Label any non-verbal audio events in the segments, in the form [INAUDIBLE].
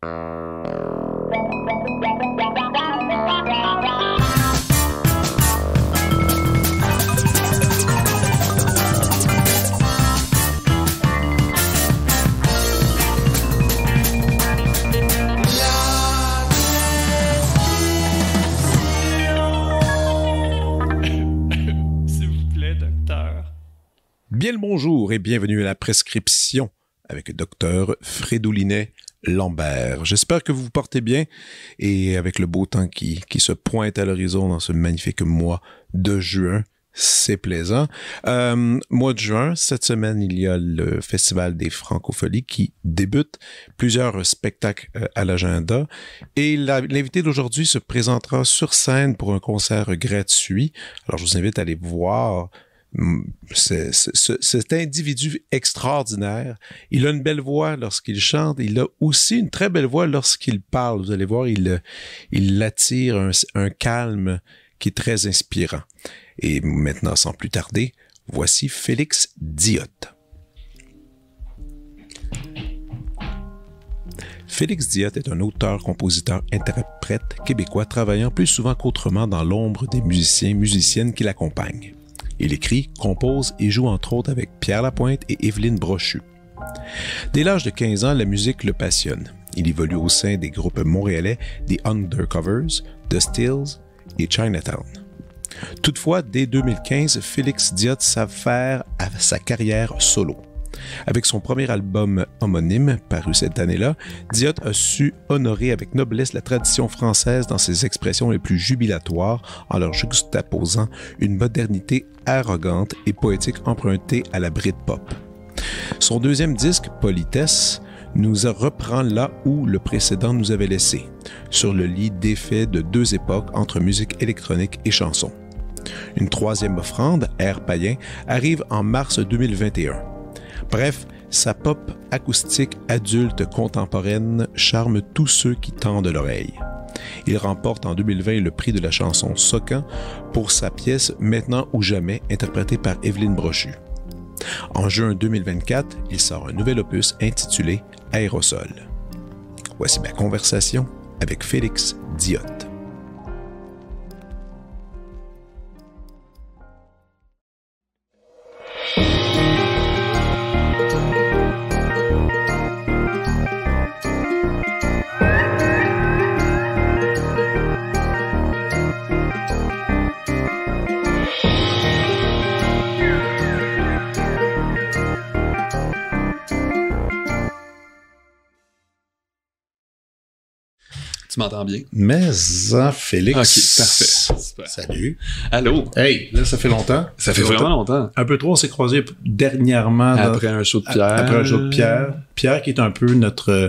s'il vous plaît, docteur. Bien le bonjour et bienvenue à la prescription avec docteur Fredoulinet. Lambert. J'espère que vous vous portez bien et avec le beau temps qui, qui se pointe à l'horizon dans ce magnifique mois de juin, c'est plaisant. Euh, mois de juin, cette semaine, il y a le Festival des Francopholies qui débute. Plusieurs spectacles euh, à l'agenda. Et l'invité d'aujourd'hui se présentera sur scène pour un concert gratuit. Alors, je vous invite à aller voir cet individu extraordinaire, il a une belle voix lorsqu'il chante, il a aussi une très belle voix lorsqu'il parle. Vous allez voir, il, il attire un, calme qui est très inspirant. Et maintenant, sans plus tarder, voici Félix Diotte. Félix Diot est un auteur, compositeur, interprète québécois travaillant plus souvent qu'autrement dans l'ombre des musiciens, musiciennes qui l'accompagnent. Il écrit, compose et joue entre autres avec Pierre Lapointe et Evelyne Brochu. Dès l'âge de 15 ans, la musique le passionne. Il évolue au sein des groupes montréalais des Undercovers, The Steals et Chinatown. Toutefois, dès 2015, Félix Diot s'affaire à sa carrière solo. Avec son premier album homonyme, paru cette année-là, Diot a su honorer avec noblesse la tradition française dans ses expressions les plus jubilatoires en leur juxtaposant une modernité arrogante et poétique empruntée à la Britpop. Son deuxième disque, Politesse, nous reprend là où le précédent nous avait laissé, sur le lit d'effets de deux époques entre musique électronique et chanson. Une troisième offrande, Air païen, arrive en mars 2021. Bref, sa pop acoustique adulte contemporaine charme tous ceux qui tendent l'oreille. Il remporte en 2020 le prix de la chanson Socan pour sa pièce Maintenant ou jamais, interprétée par Evelyne Brochu. En juin 2024, il sort un nouvel opus intitulé Aérosol. Voici ma conversation avec Félix Diot. Tu m'entends bien? Mais, ça, Félix. OK, parfait. Salut. Allô. Hey, là, ça fait longtemps. Ça fait, vraiment longtemps. Un peu trop, on s'est croisés dernièrement. Après un show de Pierre. Après un show de Pierre. Pierre qui est un peu notre... Euh,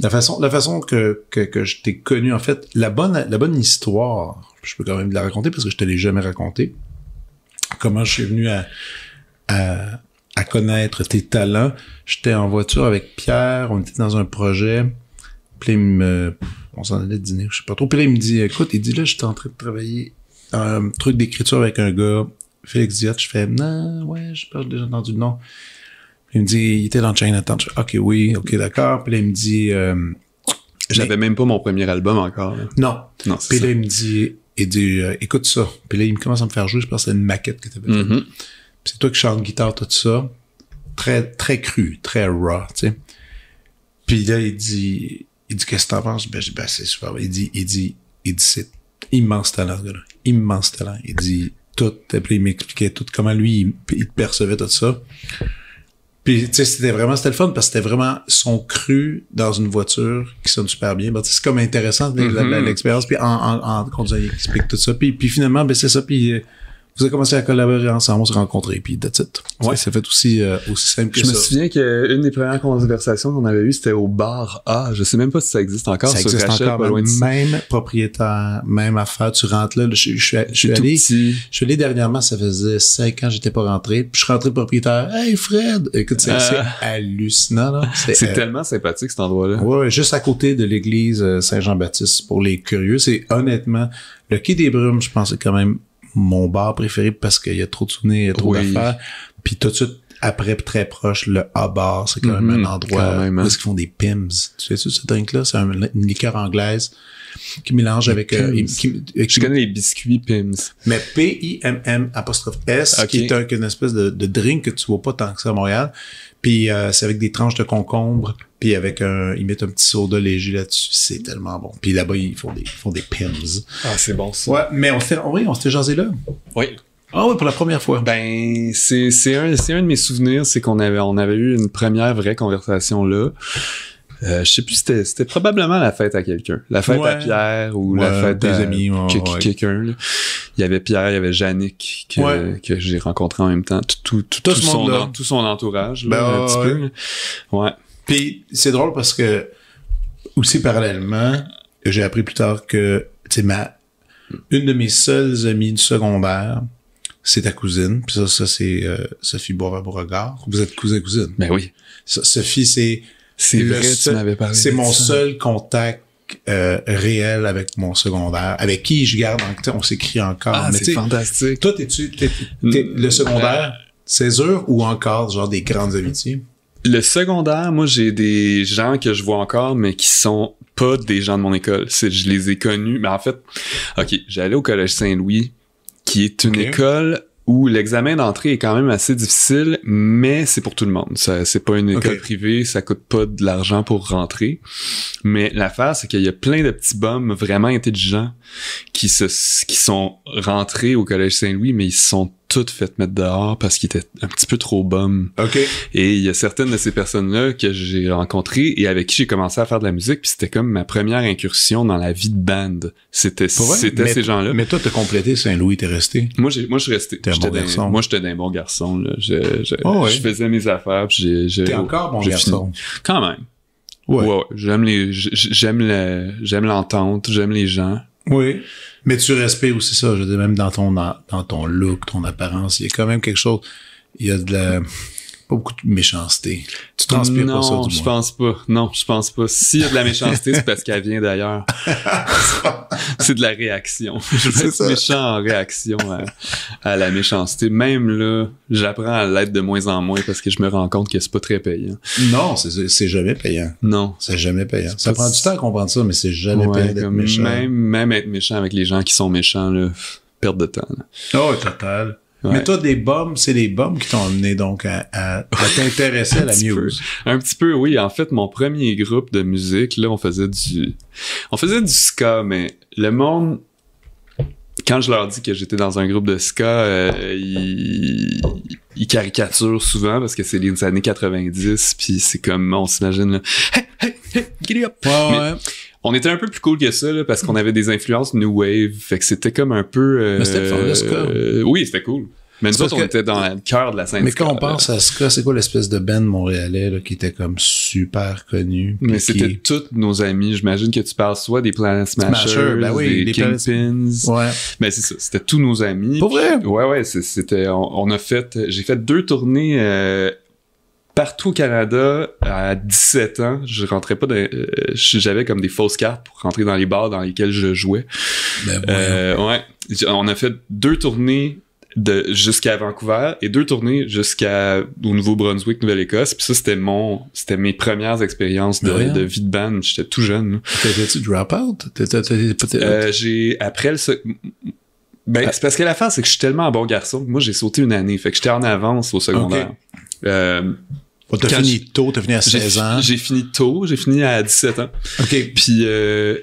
la façon, la façon que, je t'ai connu, en fait, la bonne, la bonne histoire, je peux quand même la raconter parce que je ne te l'ai jamais raconté Comment je suis venu à, à, connaître tes talents. J'étais en voiture avec Pierre, on était dans un projet. Puis me, on s'en allait dîner, je sais pas trop. Puis là, il me dit, écoute, il dit, là, j'étais en train de travailler un truc d'écriture avec un gars, Félix Diot. Je fais, non, ouais, je j'ai déjà entendu le nom. Il me dit, il était dans Chain Je fais, OK, oui, OK, d'accord. Puis là, il me dit... je euh, J'avais même pas mon premier album encore. Non. non Puis là, il me dit, il dit euh, écoute ça. Puis là, il me commence à me faire jouer. Je pense que c'est une maquette que t'avais faite. Mm-hmm. Puis c'est toi qui chantes guitare, tout ça. Très, très cru, très raw, tu sais. Puis là, il dit... Il dit, qu'est-ce que t'en penses? Ben, ben, c'est super. Il dit, il dit, il dit, c'est immense talent, ce gars-là. Immense talent. Il dit, tout. puis, il m'expliquait tout, comment lui, il, percevait tout ça. Puis, tu sais, c'était vraiment, c'était le fun parce que c'était vraiment son cru dans une voiture qui sonne super bien. Ben, c'est comme intéressant, mm-hmm. l'expérience. Puis, en, en, il explique tout ça. Puis, puis finalement, ben, c'est ça. Puis, euh, vous avez commencé à collaborer ensemble, on rencontrer, rencontrés, puis de titre. Ouais. Ça fait aussi, euh, aussi simple que je ça. Je me souviens qu'une des premières conversations qu'on avait eues, c'était au bar A. Je sais même pas si ça existe encore. Ça existe encore. Même, propriétaire, même affaire. Tu rentres là. Je, je, je suis allé, je suis allé dernièrement, ça faisait cinq ans, j'étais pas rentré. Puis je suis rentré propriétaire. Hey Fred! Écoute, c'est euh. hallucinant, [LAUGHS] C'est euh, tellement sympathique, cet endroit-là. Ouais, juste à côté de l'église Saint-Jean-Baptiste pour les curieux. C'est honnêtement, le quai des Brumes, je pense, quand même mon bar préféré parce qu'il y a trop de souvenirs, il y a trop d'affaires. Puis tout de suite, après très proche, le A-Bar, c'est quand même un mhm. endroit hein. où ils font des Pims. Tu sais ce drink-là? C'est une liqueur anglaise qui mélange avec... Euh, euh, Je connais les biscuits Pims. Mais P-I-M-M apostrophe S, qui est une espèce de, drink que tu vois pas tant que ça à Montréal. Puis euh, c'est avec des tranches de concombre, puis avec un, ils mettent un petit soda léger là-dessus, c'est tellement bon. Puis là-bas ils font des, font des pims. Ah c'est bon ça. Ouais, mais on s'était, on s'est jasé là. Oui. Ah oui, pour la première fois. Ben, c'est, c'est, un, c'est un de mes souvenirs, c'est qu'on avait, on avait eu une première vraie conversation là. Euh, je sais plus, c'était, c'était probablement la fête à quelqu'un. La fête à Pierre ou la fête des amis, quelqu'un. Il y avait Pierre, il y avait Jannick que, que j'ai rencontré en même temps. Tout, tout, tout, son, entourage, ben, un petit peu. Ouais. Puis c'est drôle parce que, aussi parallèlement, j'ai appris plus tard que, tu ma, une de mes seules amies du secondaire, c'est ta cousine. Puis ça, ça c'est euh, Sophie Boivin-Beauregard. Vous êtes cousine cousine Ben oui. Sophie, c'est... C'est vrai, tu m'avais parlé. C'est mon seul contact euh, réel avec mon secondaire, avec qui je garde, on s'écrit encore. Ah, c'est fantastique. Toi, t'es-tu, le secondaire, césure ou encore genre des grandes amitiés? Le secondaire, moi, j'ai des gens que je vois encore, mais qui sont pas des gens de mon école. je les ai connus, mais ben, en fait, ok, j'allais au collège Saint-Louis, qui est une école où l'examen d'entrée est quand même assez difficile, mais c'est pour tout le monde. C'est pas une école privée, ça coûte pas de l'argent pour rentrer. Mais l'affaire, c'est qu'il y a plein de petits bums vraiment intelligents qui se qui sont rentrés au Collège Saint-Louis, mais ils sont tout fait mettre dehors parce qu'il était un petit peu trop bum. OK. Et il y a certaines de ces personnes-là que j'ai rencontrées et avec qui j'ai commencé à faire de la musique, puis c'était comme ma première incursion dans la vie de band. C'était c'était ces gens-là. Mais toi t'as complété Saint-Louis, t'es resté. Moi moi je suis resté. T'es un bon garçon. Moi j'étais d'un bon garçon Je, ah je faisais mes affaires, j'ai T'es encore bon garçon. Quand même. ouais. j'aime les j'aime le, j'aime l'entente, j'aime les gens, oui. Mais tu respectes aussi ça. Je veux dire, même dans ton, dans ton look, ton apparence, il y a quand même quelque chose. Il y a de la pas beaucoup de méchanceté. Tu transpires pas ça, du moins. je pense pas. Non, je pense pas. S'il y a de la méchanceté, c'est parce qu'elle vient d'ailleurs. [LAUGHS] c'est de la réaction. Je vais méchant en réaction à, la méchanceté. Même là, j'apprends à l'être de moins en moins parce que je me rends compte que c'est pas très payant. Non, c'est jamais payant. Non. C'est jamais payant. Ça prend du temps à comprendre ça, mais c'est jamais payant d'être méchant. Même, être méchant avec les gens qui sont méchants, là, perte de temps. Oh, total. Mais toi, des bombes, c'est les bombes qui t'ont amené donc à, t'intéresser à [LAUGHS] la muse. Un petit peu, oui. En fait, mon premier groupe de musique, là, on faisait du, on faisait du ska, mais le monde, quand je leur dis que j'étais dans un groupe de ska, euh, ils, caricaturent souvent parce que c'est les années 90, puis c'est comme on s'imagine, hey, hey, hey, giddy up. ouais on était un peu plus cool que ça là, parce qu'on avait des influences new wave, fait que c'était comme un peu. Euh, mais c'était euh, Oui, c'était cool. Mais nous autres, on était dans le cœur de la scène. Mais quand on pense à à Ska, c'est quoi l'espèce de band montréalais là, qui était comme super connu? Mais c'était toutes tous nos amis. J'imagine que tu parles soit des Planet Smashers, ben des Kingpins. Ouais. Mais ben, c'est ça, c'était tous nos amis. Pour vrai? Ouais, ouais, c'était... On, a fait... J'ai fait deux tournées euh, partout au Canada à 17 ans. Je rentrais pas dans, euh, j'avais comme des fausses cartes pour rentrer dans les bars dans lesquels je jouais. Ben euh, ouais. On a fait deux tournées de jusqu'à Vancouver et deux tournées jusqu'à au Nouveau-Brunswick, Nouvelle-Écosse. Puis ça, c'était mon, c'était mes premières expériences de, de, vie de band. J'étais tout jeune. T'étais-tu drop out? Euh, j'ai après le ben, ah. c'est parce que la fin c'est que je suis tellement un bon garçon. Moi, j'ai sauté une année. Fait que j'étais en avance au secondaire t'as fini tôt, t'as fini à 16 ans. J'ai fini tôt, j'ai fini à 17 ans. OK. Puis, euh,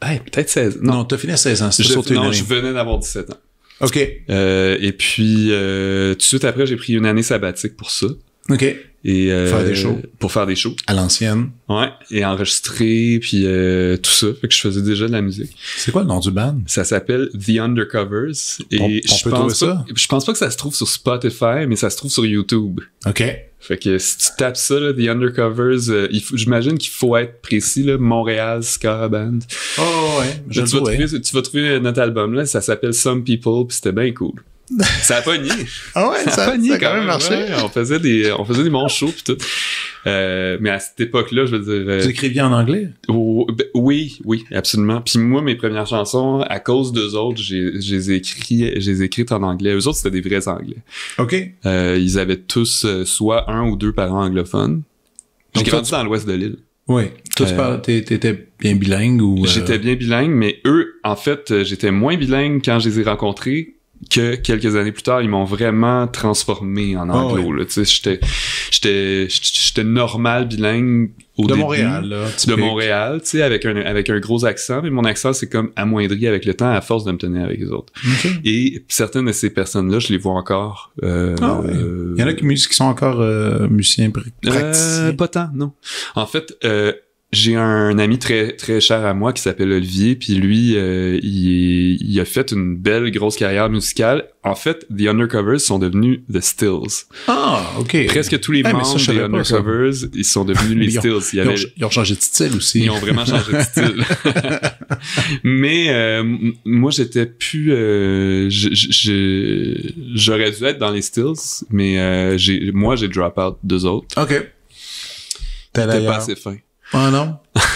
peut-être 16. Non, t'as fini à 16 ans, c'est juste Non, je venais d'avoir 17 ans. OK. Euh, et puis, euh, tout de suite après, j'ai pris une année sabbatique pour ça. OK. Et, euh, faire des shows. Pour faire des shows. À l'ancienne. Ouais. Et enregistrer, puis euh, tout ça. Fait que je faisais déjà de la musique. C'est quoi le nom du band? Ça s'appelle The Undercovers. Et je peut pense trouver ça? Je pense pas que ça se trouve sur Spotify, mais ça se trouve sur YouTube. OK. Fait que si tu tapes ça, là, The Undercovers, euh, j'imagine qu'il faut être précis, là, Montréal Scaraband Band. Oh ouais, je tu, vas trouver, tu vas trouver notre album, là, ça s'appelle Some People, puis c'était bien cool. Ça a pas nié Ah ouais, ça, a pas quand, même marché. on faisait des, on faisait des bons pis tout. Euh, mais à cette époque-là, je veux dire. Tu euh, Vous en anglais? Ben, oui, oui, absolument. Puis moi, mes premières chansons, à cause d'eux autres, j'ai, j'ai écrit, j'ai écrit en anglais. Eux autres, c'était des vrais anglais. OK. Euh, ils avaient tous soit un ou deux parents anglophones. J'ai grandi dans l'ouest de l'île. Oui. Tous parents. t'étais bien bilingue ou. J'étais bien bilingue, mais eux, en fait, j'étais moins bilingue quand je les ai rencontrés que quelques années plus tard, ils m'ont vraiment transformé en ah anglo. Tu sais, J'étais j'étais normal bilingue au de Montréal, là, de Montréal, tu sais, avec un avec un gros accent, mais mon accent c'est comme amoindri avec le temps à force de me tenir avec les autres. Et certaines de ces personnes-là, je les vois encore. Euh, ah Il y en a qui, euh, qui sont encore euh, musiciens euh, pas tant, non. En fait, euh, j'ai un ami très très cher à moi qui s'appelle Olivier, puis lui, euh, il, a fait une belle grosse carrière musicale. En fait, The Undercovers sont devenus The Stills. Ah, ok. Presque tous les eh, membres des Undercovers, ils sont devenus [LAUGHS] les Stills. ils, ont, changé de style aussi. Ils ont vraiment changé de style. [LAUGHS] Mais euh, moi, j'étais plus. Euh, j'aurais dû être dans les Stills, mais moi, j'ai drop out deux autres. OK. T'es pas assez fin. Ah, non? [LAUGHS]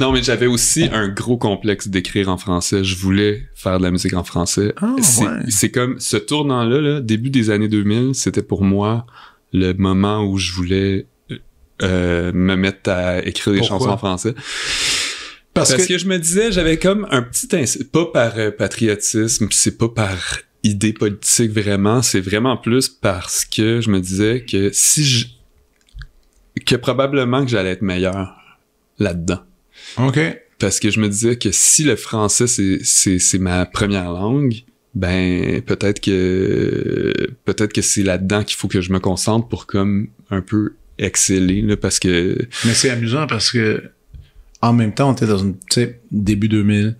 non, mais j'avais aussi un gros complexe d'écrire en français. Je voulais faire de la musique en français. Ah, c'est comme ce tournant-là, là, début des années 2000, c'était pour moi le moment où je voulais euh, me mettre à écrire des chansons en français. Parce, que... je me disais, j'avais comme un petit... Pas par euh, patriotisme, c'est pas par idée politique vraiment, c'est vraiment plus parce que je me disais que si je... que probablement que j'allais être meilleur là-dedans. OK. Parce que je me disais que si le français, c'est ma première langue, ben peut-être que peut-être que c'est là-dedans qu'il faut que je me concentre pour comme un peu exceller là, parce que mais c'est amusant parce que en même temps on était dans une tu sais début 2000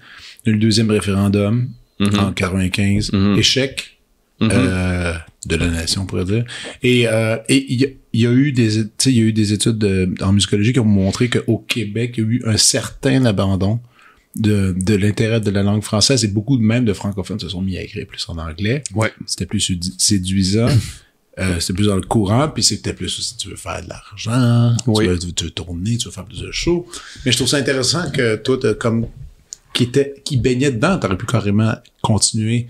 le deuxième référendum mm-hmm. en 95 mm-hmm. échec mm-hmm. euh, de la nation, on pourrait dire. Et euh, il y, a eu des, il y a eu des études en musicologie qui ont montré qu'au Québec, il y a eu un certain abandon de, l'intérêt de la langue française et beaucoup de même de francophones se sont mis à écrire plus en anglais. C'était plus séduisant. [LAUGHS] Euh, c'était plus dans le courant, puis c'était plus si tu veux faire de l'argent, tu, veux, tourner, tu veux faire plus de shows. Mais je trouve ça intéressant que toi, comme qui était qui baignait dedans, t'aurais pu carrément continuer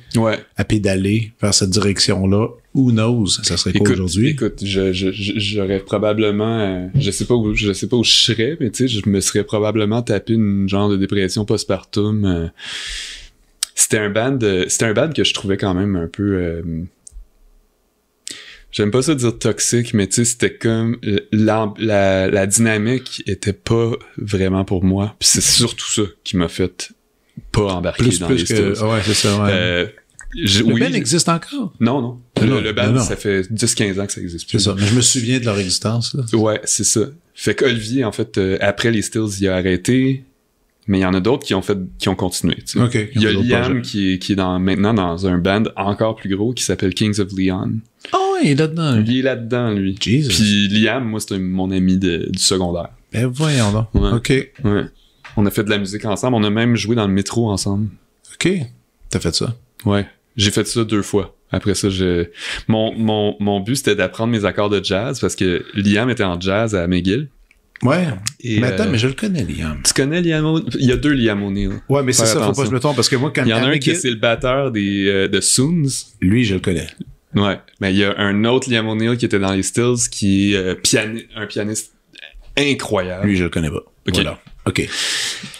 à pédaler vers cette direction-là Who knows, ça serait écoute, aujourd'hui? Écoute, j'aurais probablement, euh, je sais pas où, je sais pas où je serais, mais tu sais, je me serais probablement tapé une genre de dépression postpartum. Euh, c'était un band, euh, c'était un band que je trouvais quand même un peu, j'aime pas ça dire toxique, mais tu sais, c'était comme la, la, dynamique était pas vraiment pour moi. Puis c'est surtout ça qui m'a fait pas embarquer dans les ah ouais, c'est ça, ouais. Le band existe encore? Non, non. Le, band ça fait 10-15 ans que ça existe plus. C'est ça. Mais je me souviens de leur existence. Ouais, c'est ça. Fait qu'Olivier, en fait, euh, après les Stills, il a arrêté, mais il y en a d'autres qui ont fait, qui ont continué. il y a Liam qui est, qui est maintenant dans un band encore plus gros qui s'appelle Kings of Leon. Ah oh, il est là-dedans. Lui. Il est là-dedans, lui. Jesus. Puis Liam, moi, c'est mon ami du secondaire. Ben voyons donc. OK. Ouais. On a fait de la musique ensemble. On a même joué dans le métro ensemble. OK. T'as fait ça? Ouais. J'ai fait ça deux fois. Après ça, je... mon, mon, mon but, c'était d'apprendre mes accords de jazz parce que Liam était en jazz à McGill. Ouais. Et mais attends, euh, mais je le connais, Liam. Tu connais Liam O'Neill? Il y a deux Liam O'Neill. Ouais, mais c'est ça, faut pas que je me trompe parce que moi, quand il y en a un qui est le batteur des, euh, de Soons. Lui, je le connais. Ouais. Mais il y a un autre Liam O'Neill qui était dans les Stills qui est euh, un pianiste incroyable. Lui, je le connais pas. OK. OK.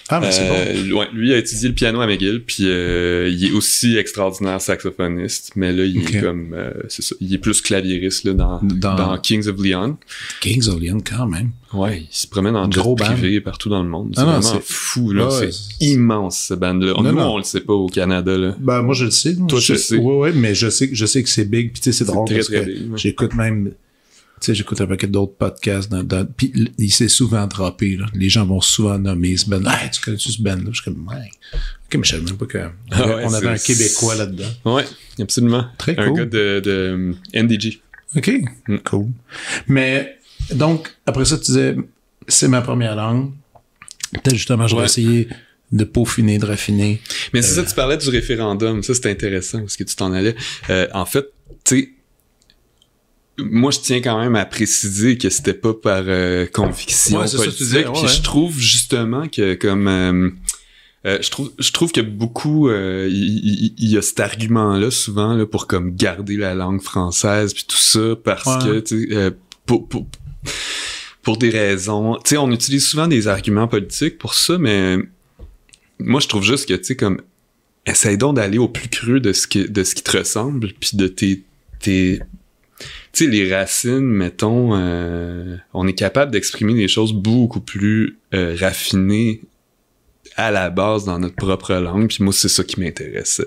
Ah, mais c'est bon. Euh, ouais, lui a étudié le piano à McGill, puis euh, il est aussi extraordinaire saxophoniste, mais là, il est comme, euh, c'est ça, il est plus clavieriste là, dans, dans... Kings of Leon. Kings of Leon, quand même. Ouais, il se promène en gros privé partout dans le monde. Ah c'est vraiment fou, là. c'est immense, ce band-là. Nous, on le sait pas au Canada, là. Ben, moi, je le sais. Toi, je, le sais. Ouais, ouais, mais je sais, je sais que c'est big, puis tu sais, c'est drôle. Très, parce très que J'écoute même tu j'écoute un paquet d'autres podcasts. puis il s'est souvent drapé. Là. Les gens vont souvent nommer ce Ben. « tu connais-tu ce Ben-là? là Je suis comme, OK, mais je savais même pas qu'on ah avait un Québécois là-dedans. Oui, absolument. Très cool. Un gars de, de OK, mm. cool. Mais donc, après ça, tu disais, c'est ma première langue. Peut-être justement, je vais essayer de peaufiner, de raffiner. Mais c'est ça, euh. tu parlais du référendum. Ça, c'est intéressant, parce que tu t'en allais. Euh, en fait, tu sais, moi, je tiens quand même à préciser que c'était pas par euh, conviction politique. Ça, puis je trouve justement que comme euh, euh, je trouve je trouve que beaucoup il y, a cet argument là souvent là pour comme garder la langue française puis tout ça parce que tu pour, pour, des raisons, tu sais, on utilise souvent des arguments politiques pour ça, mais moi, je trouve juste que, tu sais, comme, essaye donc d'aller au plus cru de ce qui, de ce qui te ressemble, puis de tes, tes tu sais, les racines, mettons, euh, on est capable d'exprimer des choses beaucoup plus euh, raffinées à la base dans notre propre langue. Puis moi, c'est ça qui m'intéressait.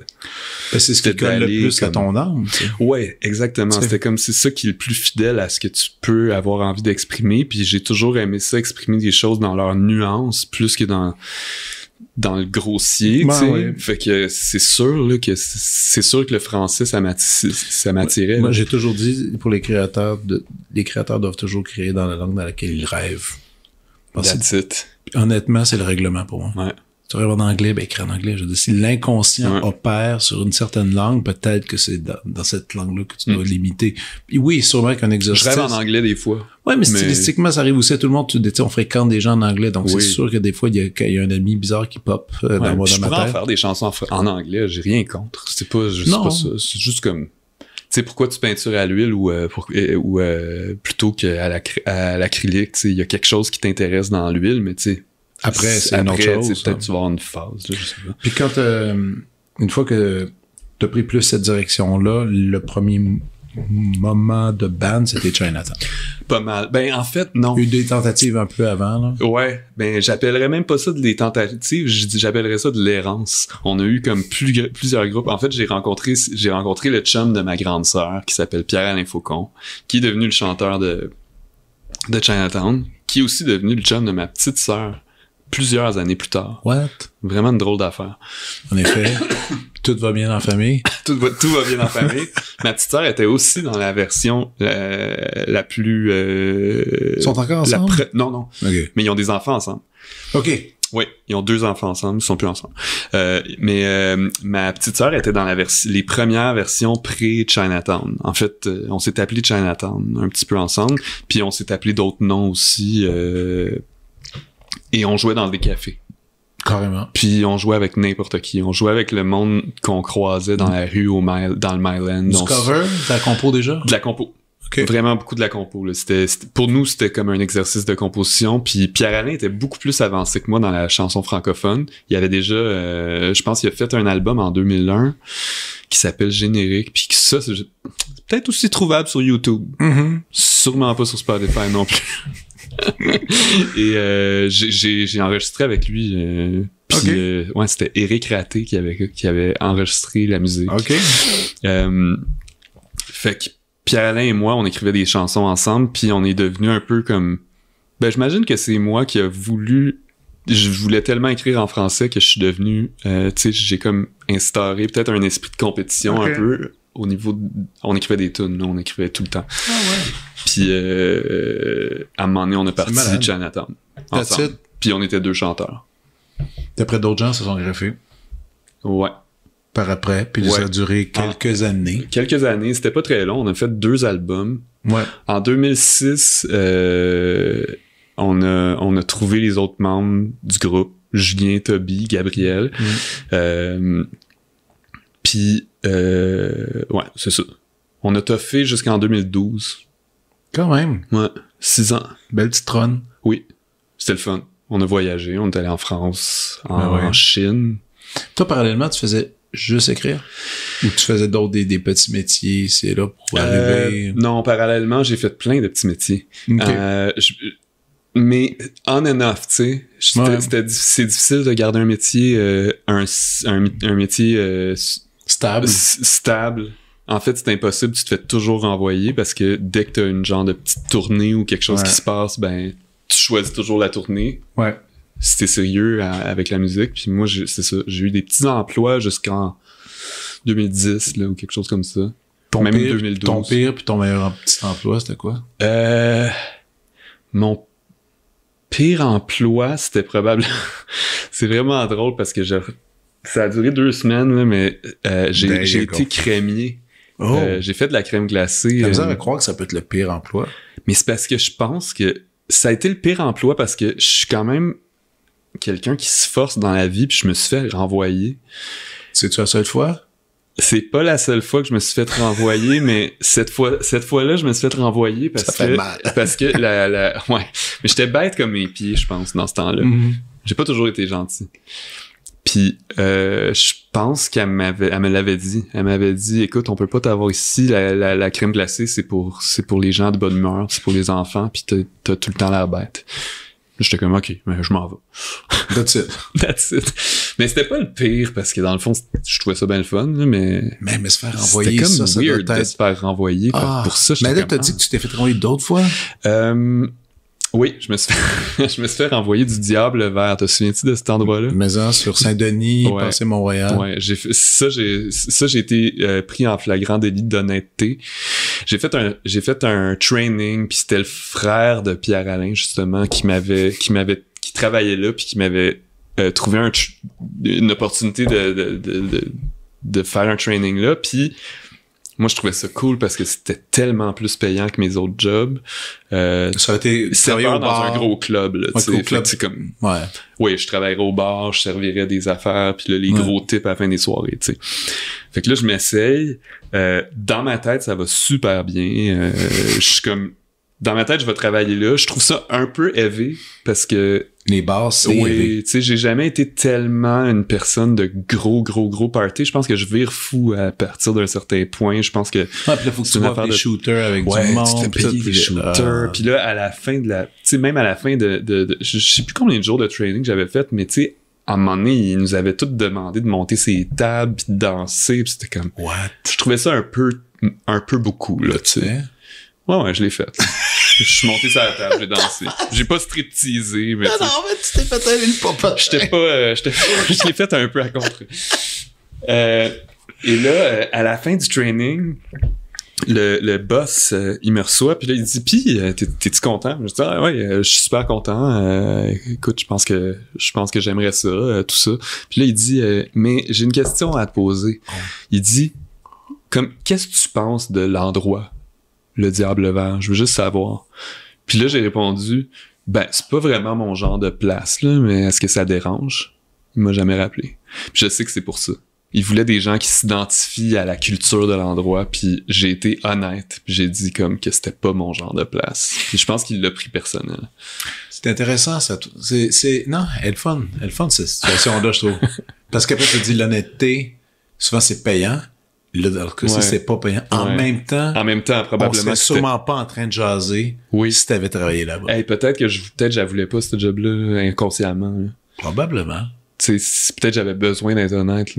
Ben, c'est ce qui colle le plus à ton âme. Oui, Ouais, exactement. C'est C'était comme c'est ça qui est le plus fidèle à ce que tu peux avoir envie d'exprimer. Puis j'ai toujours aimé ça, exprimer des choses dans leurs nuances plus que dans dans le grossier, ben Fait que c'est sûr que c'est sûr que le français ça m'attirait. Moi, ben, j'ai toujours dit pour les créateurs, les créateurs doivent toujours créer dans la langue dans laquelle ils rêvent. Honnêtement, c'est le règlement pour moi tu regardes en anglais, ben, en anglais. Je si l'inconscient opère sur une certaine langue, peut-être que c'est dans, cette langue-là que tu dois mm. limiter. oui, sûrement qu'un exercice. Je rêve en anglais des fois. Oui, mais, stylistiquement, ça arrive aussi à tout le monde. Tu, on fréquente des gens en anglais, donc c'est sûr que des fois, il y, a un ami bizarre qui pop euh, dans, Je pourrais faire des chansons en, anglais, j'ai rien contre. C'est pas, ça. C'est juste comme tu sais pourquoi tu peintures à l'huile ou, euh, ou euh, plutôt qu'à l'acrylique il y a quelque chose qui t'intéresse dans l'huile mais tu sais après, c'est un autre Peut-être hein. tu vas une phase. Puis quand, euh, une fois que tu pris plus cette direction-là, le premier moment de band, c'était Chinatown. Pas mal. Ben, en fait, non. Il y Eu des tentatives un peu avant, là. Ouais. Ben, j'appellerais même pas ça des tentatives, j'appellerais ça de l'errance. On a eu comme plusieurs groupes. En fait, j'ai rencontré, j'ai rencontré le chum de ma grande sœur, qui s'appelle Pierre-Alain Faucon, qui est devenu le chanteur de, de Chinatown, qui est aussi devenu le chum de ma petite sœur, plusieurs années plus tard. What? Vraiment une drôle d'affaire. En effet. [LAUGHS] tout va bien en famille. [LAUGHS] tout, va, tout va bien en famille. Ma petite sœur était aussi dans la version euh, la plus... Euh, ils sont encore ensemble? non, non. Mais ils ont des enfants ensemble. OK. Oui, ils ont deux enfants ensemble, ils sont plus ensemble. Euh, mais euh, ma petite sœur était dans la les premières versions pré-Chinatown. En fait, euh, on s'est appelé Chinatown un petit peu ensemble, puis on s'est appelé d'autres noms aussi et on jouait dans des cafés. Carrément. Puis on jouait avec n'importe qui. On jouait avec le monde qu'on croisait dans la mm. rue, au dans le Myland. Du cover, de la compo déjà? De la compo. Vraiment beaucoup de la compo. pour nous, c'était comme un exercice de composition. Puis Pierre Alain était beaucoup plus avancé que moi dans la chanson francophone. Il avait déjà, euh, je pense, il a fait un album en 2001 qui s'appelle Générique. Puis ça, c'est peut-être aussi trouvable sur YouTube. Mm-hmm. Sûrement pas sur Spotify non plus. [LAUGHS] et euh, j'ai enregistré avec lui. Euh, puis euh, ouais, c'était Eric Raté qui avait, qui avait enregistré la musique. OK. fait que Pierre-Alain et moi, on écrivait des chansons ensemble, puis on est devenu un peu comme... Ben, j'imagine que c'est moi qui a voulu... Je voulais tellement écrire en français que je suis devenu... tu sais, j'ai comme instauré peut-être un esprit de compétition un peu au niveau on écrivait des tunes on écrivait tout le temps ah ouais. puis euh, à un moment donné on a parti Chinatown ensemble puis on était deux chanteurs d'après d'autres gens ça sont greffés ouais par après puis ça a duré ah. quelques années quelques années c'était pas très long on a fait deux albums ouais en 2006 euh, on a on a trouvé les autres membres du groupe Julien Toby Gabriel mm. euh, puis euh, ouais, c'est ça. On a toffé jusqu'en 2012. Quand même. Ouais, six ans. Belle petite Oui, c'était le fun. On a voyagé, on est allé en France, ben en, Chine. Toi, parallèlement, tu faisais juste écrire? Ou tu faisais d'autres des, petits métiers, c'est là pour euh, arriver? non, parallèlement, j'ai fait plein de petits métiers. Euh, mais on and off, tu sais. C'est difficile de garder un métier, un, un, métier Stable. stable. En fait, c'est impossible, tu te fais toujours renvoyer parce que dès que tu as une genre de petite tournée ou quelque chose qui se passe, ben tu choisis toujours la tournée. Ouais. Si t'es sérieux avec la musique. Puis moi, c'est ça. J'ai eu des petits emplois jusqu'en 2010 là, ou quelque chose comme ça. Ton Même pire, 2012. Ton pire puis ton meilleur petit emploi, c'était quoi? Euh, mon pire emploi, c'était probablement... [LAUGHS] c'est vraiment drôle parce que je ça a duré deux semaines, mais euh, j'ai été crémier. Oh. Euh, j'ai fait de la crème glacée. T'as besoin euh, de croire que ça peut être le pire emploi. Mais c'est parce que je pense que ça a été le pire emploi parce que je suis quand même quelqu'un qui se force dans la vie, puis je me suis fait renvoyer. C'est-tu la seule fois? C'est pas la seule fois que je me suis fait renvoyer, [LAUGHS] mais cette fois, cette fois-là, je me suis fait renvoyer parce que, [LAUGHS] parce que la, ouais. Mais j'étais bête comme mes pieds, je pense, dans ce temps-là. Mm-hmm. J'ai pas toujours été gentil. Puis euh, je pense qu'elle m'avait, elle me l'avait dit. Elle m'avait dit, écoute, on peut pas t'avoir ici. La, la, crème glacée, c'est pour, c'est pour les gens de bonne humeur, c'est pour les enfants. Puis t'as, tout le temps l'air bête. J'étais comme ok, mais je m'en vais. [LAUGHS] That's it. That's it. Mais c'était pas le pire parce que dans le fond, je trouvais ça bien le fun, mais mais, mais se faire renvoyer comme ça, weird ça doit être... de se faire renvoyer. Ah. pour ça, mais là, t'as dit que ah. tu t'es fait renvoyer d'autres fois. Euh, oui, je me suis fait, [LAUGHS] je me suis fait renvoyer du diable vers. Te souviens-tu de cet endroit-là Maison sur Saint-Denis, passé Montréal. Ouais, j'ai fait, ça j'ai ça j'ai été euh, pris en flagrant délit d'honnêteté. J'ai fait un j'ai fait un training puis c'était le frère de Pierre Alain justement qui m'avait qui m'avait qui travaillait là puis qui m'avait euh, trouvé une opportunité de de, de, de de faire un training là puis moi, je trouvais ça cool parce que c'était tellement plus payant que mes autres jobs. Euh, ça a été servir dans un gros club. Là, gros club. comme, ouais. Oui, je travaillerais au bar, je servirais des affaires, puis là, les gros tips à la fin des soirées. sais. Fait que là, je m'essaye. Euh, dans ma tête, ça va super bien. Euh, je suis comme... Dans ma tête, je vais travailler là. Je trouve ça un peu élevé parce que les bars, c'est... Oui, tu sais, j'ai jamais été tellement une personne de gros, gros, gros party. Je pense que je vire fou à partir d'un certain point. Je pense que... Ah, puis là, faut que tu des shooters avec du monde. des shooters. Ah. Puis là, à la fin de la... Tu sais, même à la fin de... de, Je sais plus combien de jours de training j'avais fait, mais tu sais, à un moment donné, ils nous avaient tous demandé de monter ses tables, puis de danser, puis c'était comme... What? Je trouvais ça un peu... Un peu beaucoup, là, tu sais. Ouais, ouais, je l'ai faite. [LAUGHS] je suis monté sur la table, j'ai dansé. J'ai pas stripteasé, mais. Non, non, mais tu t'es fait aller le papa. J'étais pas. [LAUGHS] je l'ai fait un peu à contre. Euh, et là, euh, à la fin du training, le, le boss, euh, il me reçoit, puis là, il dit Puis, t'es-tu content Je dis ah, ouais, je suis super content. écoute, je pense que je pense que j'aimerais ça, tout ça. Puis là, il dit Mais j'ai une question à te poser. Il dit comme qu'est-ce que tu penses de l'endroit le diable vert? Je veux juste savoir. Puis là, j'ai répondu, ben, c'est pas vraiment mon genre de place, là, mais est-ce que ça dérange? Il m'a jamais rappelé. Puis je sais que c'est pour ça. Il voulait des gens qui s'identifient à la culture de l'endroit, puis j'ai été honnête, puis j'ai dit comme que c'était pas mon genre de place. Puis je pense qu'il l'a pris personnel. C'est intéressant, ça. C'est, Non, elle est fun. Elle est fun, cette situation-là, je trouve. [LAUGHS] Parce qu'après, tu dis l'honnêteté, souvent c'est payant alors que ça, c'est pas payant. En même temps. En même temps, probablement. sûrement pas en train de jaser. Oui. Si t'avais travaillé là-bas. Hey, peut-être que je, peut voulais pas ce job-là euh, inconsciemment. Probablement. Tu peut-être que j'avais besoin d'être honnête,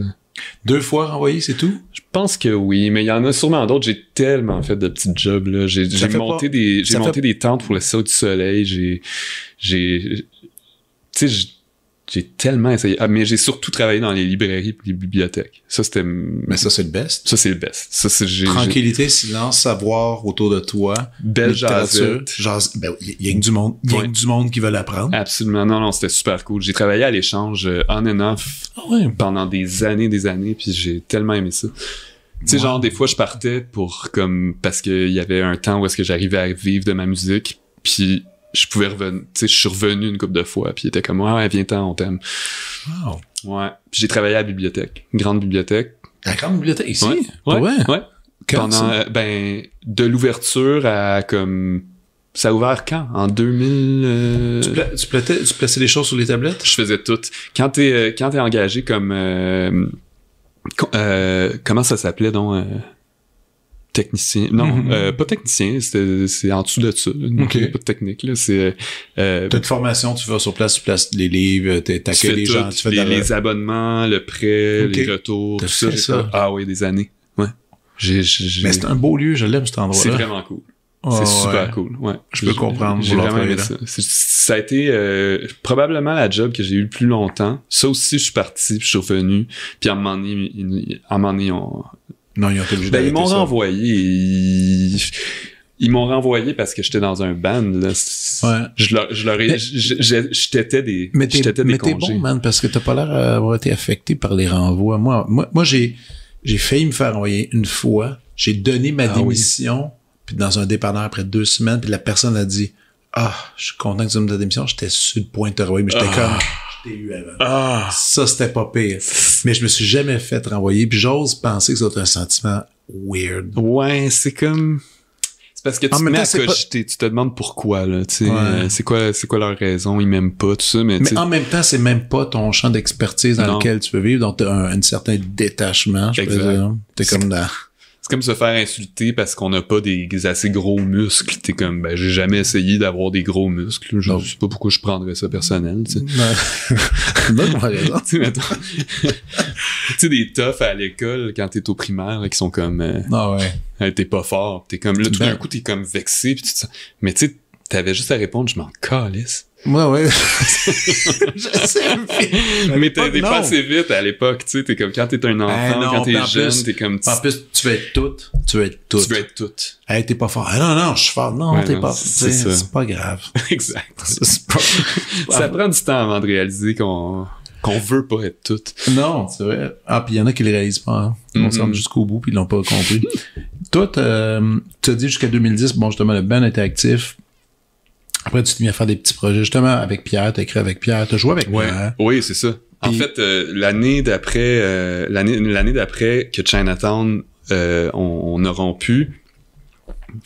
Deux fois renvoyé, c'est tout? Je pense que oui, mais il y en a sûrement d'autres. J'ai tellement fait de petits jobs. Là. J'ai, monté, des, tentes pour le saut du Soleil. J'ai. j'ai tu sais, j'ai tellement essayé. Ah, mais j'ai surtout travaillé dans les librairies et les bibliothèques. Ça, c'était. Mais ça, c'est le best. Ça, c'est le best. Tranquillité, silence, savoir autour de toi. Belle jazz. Il ben, y, a du monde. y a du monde qui veut l'apprendre. Absolument. Non, non, c'était super cool. J'ai travaillé à l'échange euh, on and off ah pendant des années, des années, puis j'ai tellement aimé ça. Tu sais, genre, des fois, je partais pour comme. Parce qu'il y avait un temps où est-ce que j'arrivais à vivre de ma musique, puis je pouvais revenir, tu je suis revenu une couple de fois, puis il était comme, ah, viens-t'en, on t'aime. Wow. Ouais. Puis j'ai travaillé à la bibliothèque, grande bibliothèque. La grande bibliothèque ici? Ouais. Ouais. Pendant, euh, ben, de l'ouverture à comme, ça a ouvert quand? En 2000... Euh, tu, tu, plaçais les choses sur les tablettes? Je faisais tout. Quand t'es, euh, quand es engagé comme, euh, comment ça s'appelait donc? technicien. Non, mm-hmm. euh, pas technicien, c'est en dessous de ça. Là, okay. pas de technique. Là, c'est, euh, T'as de formation, tu vas sur place, tu places les livres, t'accueilles les gens, tu fais les, les abonnements, le prêt, les retours, tout ça. Ah oui, des années. Ouais. J'ai. Mais c'est un beau lieu, je l'aime cet endroit-là. C'est vraiment cool. c'est super cool. Ouais. Je peux comprendre. J'ai vraiment aimé ça. Ça a été euh, probablement la job que j'ai eu le plus longtemps. Ça aussi, je suis parti, puis je suis revenu. Puis à un moment donné, à un moment donné on, non, ils ont été obligés ben, Ils m'ont renvoyé. Ils, m'ont renvoyé parce que j'étais dans un ban. Je, je t'étais des. Mais t'es bon, man, parce que t'as pas l'air d'avoir été affecté par les renvois. Moi, moi, moi j'ai j'ai failli me faire envoyer une fois. J'ai donné ma ah démission, puis dans un dépanneur après deux semaines, puis la personne a dit Ah, je suis content que tu me donnes la démission. J'étais sur le point de te renvoyer, mais j'étais ah. comme ah. Ça, c'était pas pire. Mais je me suis jamais fait renvoyer. Puis j'ose penser que ça un sentiment weird. Ouais, c'est comme. C'est parce que tu te tu te demandes pourquoi, là, euh, c'est quoi, c'est quoi leur raison, ils m'aiment pas, tout ça, mais, en même temps, c'est même pas ton champ d'expertise dans lequel tu peux vivre, donc t'as un, certain détachement, je T'es comme Dans c'est comme se faire insulter parce qu'on n'a pas des, assez gros muscles. T'es comme, ben, j'ai jamais essayé d'avoir des gros muscles. Je sais pas pourquoi je prendrais ça personnel. Ben, [LAUGHS] [LAUGHS] tu sais, des toughs à l'école quand t'es au primaire qui sont comme, euh, ah ouais. t'es pas fort. T'es comme, là, tout d'un ben. coup, t'es comme vexé. Mais tu sais, t'avais juste à répondre, je m'en calisse ouais. ouais. [LAUGHS] [LAUGHS] je sais Mais t'es des pas assez vite à l'époque, tu sais. T'es comme quand t'es un ben enfant, quand t'es jeune, t'es comme. En plus, tu veux être tout. Tu veux être toute. Tu veux être toute. Hey, t'es pas fort. Ah, non, non, je suis fort. Non, t'es pas. C'est pas grave. [LAUGHS] exact. ça prend du temps avant de réaliser qu'on qu'on veut pas être toute. Non, c'est vrai. Ah, puis il y en a qui le réalisent pas. Hein. Ils On mm -hmm. jusqu'au bout puis ils l'ont pas compris. Toi, tu as dit jusqu'à 2010, bon, justement, le band était actif. Après, tu te mets à faire des petits projets, justement, avec Pierre, t'as écrit avec Pierre, t'as joué avec Pierre. Oui, c'est ça. En fait, euh, l'année d'après, euh, l'année d'après que Chinatown, euh, on, on, a rompu,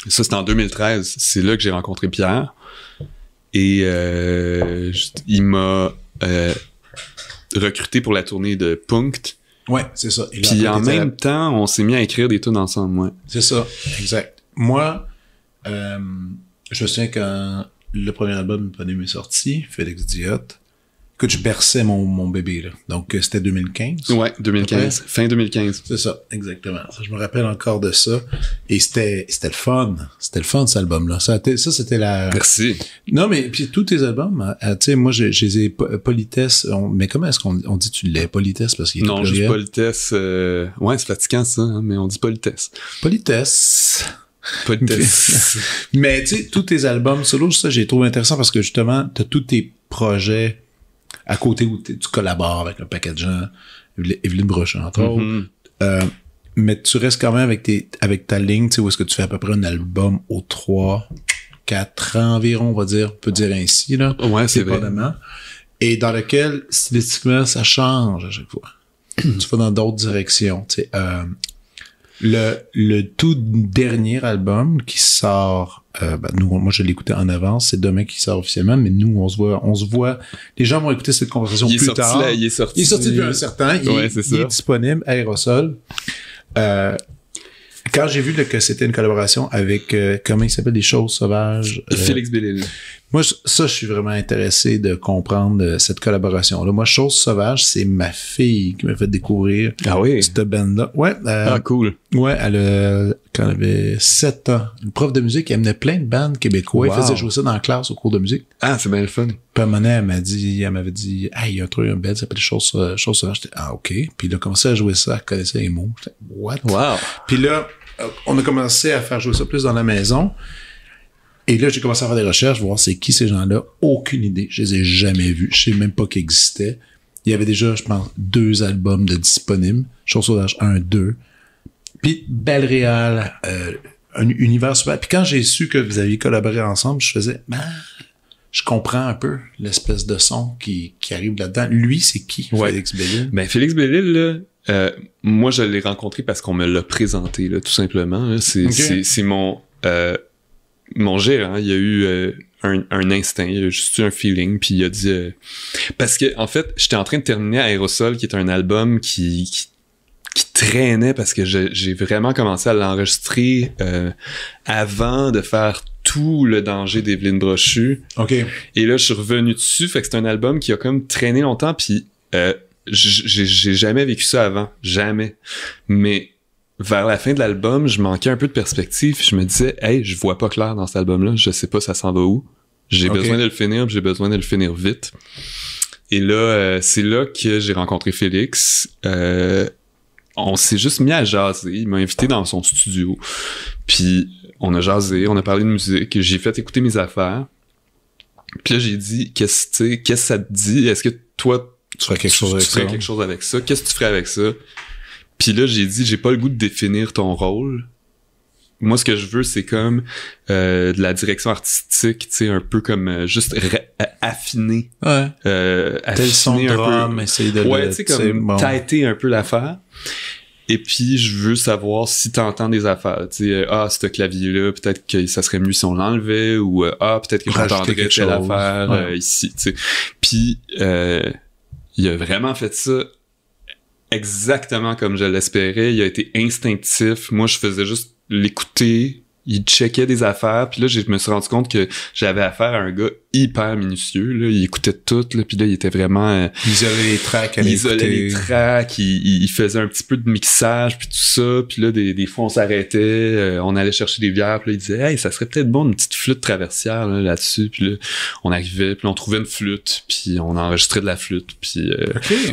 ça c'était en 2013. C'est là que j'ai rencontré Pierre et il m'a recruté pour la tournée de Punkte. Ouais, c'est ça. Puis en même temps, on s'est mis à écrire des tunes ensemble. Ouais. C'est ça, exact. Moi, je sais que le premier album éponyme est sorti, Félix Diot. Écoute, je berçais mon, bébé, là. Donc, euh, c'était 2015. Ouais, 2015. Fin 2015. C'est ça, exactement. je me rappelle encore de ça. Et c'était, le fun. C'était le fun, cet album-là. Ça, c'était la... Merci. Non, mais puis tous tes albums, hein, euh, tu sais, moi, je, les ai politesse. mais comment est-ce qu'on on dit tu l'es politesse parce qu'il Non, juste politesse. Euh, ouais, c'est fatigant, ça, hein, mais on dit politesse. Politesse. [LAUGHS] Mais tu sais, tous tes albums solo, ça, j'ai trouvé intéressant parce que justement, t'as tous tes projets à côté où tu collabores avec un paquet de gens, Evelyne Brochant, entre mhm. autres. Euh, mais tu restes quand même avec, tes, avec ta ligne, tu sais, où est-ce que tu fais à peu près un album aux 3, 4 ans environ, on va dire, on peut dire ainsi, là. Ouais, c'est vrai. Et dans lequel, stylistiquement, ça change à chaque fois. [CLEARS THROAT] tu vas dans d'autres directions, tu sais. Euh, le, le tout dernier album qui sort, euh, ben, nous, moi je l'écoutais en avance, c'est demain qui sort officiellement, mais nous on se voit, on se voit. Les gens vont écouter cette conversation plus tard. il est sorti. Il est sorti depuis un certain. Il, est, il est disponible aérosol. Euh, quand j'ai vu que c'était une collaboration avec euh, comment il s'appelle des choses sauvages. Félix euh, Bellil. Moi, ça, je suis vraiment intéressé de comprendre euh, cette collaboration-là. Moi, Chose Sauvage, c'est ma fille qui m'a fait découvrir ah oui. cette band-là. Ouais, euh, ah, cool. Ouais, elle, euh, quand elle avait 7 ans, une prof de musique, elle amenait plein de bandes québécois. Wow. Elle faisait jouer ça dans la classe au cours de musique. Ah, c'est bien le fun. Puis elle m'a dit, elle m'avait dit, ah, il y a un truc, un band, ça s'appelle Chose, Sauvage. J'étais, ah, OK. Puis elle a commencé à jouer ça, elle connaissait les mots. what? Wow. Puis là, on a commencé à faire jouer ça plus dans la maison. Et là, j'ai commencé à faire des recherches, voir c'est qui ces gens-là. Aucune idée. Je les ai jamais vus. Je sais même pas qu'ils existaient. Il y avait déjà, je pense, deux albums de disponibles. sauvage 1, 2. Puis Belle Réal, euh, un univers super. Puis quand j'ai su que vous aviez collaboré ensemble, je faisais, ben, je comprends un peu l'espèce de son qui, qui arrive là-dedans. Lui, c'est qui, Félix Bellil? Ben, Félix Bellil, là, euh, moi, je l'ai rencontré parce qu'on me l'a présenté, là, tout simplement. C'est mon... Euh, manger, hein, il y a eu euh, un, instinct, il a juste eu un feeling, puis il a dit... Euh, parce que, en fait, j'étais en train de terminer Aerosol, qui est un album qui, traînait, parce que j'ai vraiment commencé à l'enregistrer euh, avant de faire tout le danger d'Evelyne Brochu. OK. Et là, je suis revenu dessus, fait que c'est un album qui a comme traîné longtemps, puis j'ai jamais vécu ça avant, jamais. Mais vers la fin de l'album, je manquais un peu de perspective. Je me disais, hey, je vois pas clair dans cet album-là. Je sais pas ça s'en va où. J'ai besoin de le finir, j'ai besoin de le finir vite. Et là, euh, c'est là que j'ai rencontré Félix. Euh, on s'est juste mis à jaser. Il m'a invité dans son studio. Puis on a jasé, on a parlé de musique. J'ai fait écouter mes affaires. Puis là, j'ai dit, qu'est-ce que ça te dit? Est-ce que toi, tu ferais quelque, quelque chose avec ça? Qu'est-ce que tu ferais avec ça? Puis là, j'ai dit, j'ai pas le goût de définir ton rôle. Moi, ce que je veux, c'est comme euh, de la direction artistique, tu sais, un peu comme euh, juste euh, affiner. Ouais. Euh, son un peu. essayer de tu sais, comme un peu l'affaire. Et puis, je veux savoir si t'entends des affaires. Tu sais, ah, ce clavier-là, peut-être que ça serait mieux si on l'enlevait, ou ah, peut-être que j'entendrais telle chose. affaire ici, tu Puis, il a vraiment fait ça exactement comme je l'espérais. Il a été instinctif. Moi, je faisais juste l'écouter, il checkait des affaires. Puis là, je me suis rendu compte que j'avais affaire à un gars hyper minutieux. Là. Il écoutait tout. Là, puis là, il était vraiment... Euh, il isolait les tracks. Il les tracks. Il, faisait un petit peu de mixage, puis tout ça. Puis là, des, des fois, on s'arrêtait. Euh, on allait chercher des bières. Puis là, il disait « Hey, ça serait peut-être bon une petite flûte traversière là-dessus. puis là, on arrivait. Puis on trouvait une flûte. Puis on enregistrait de la flûte. Puis euh,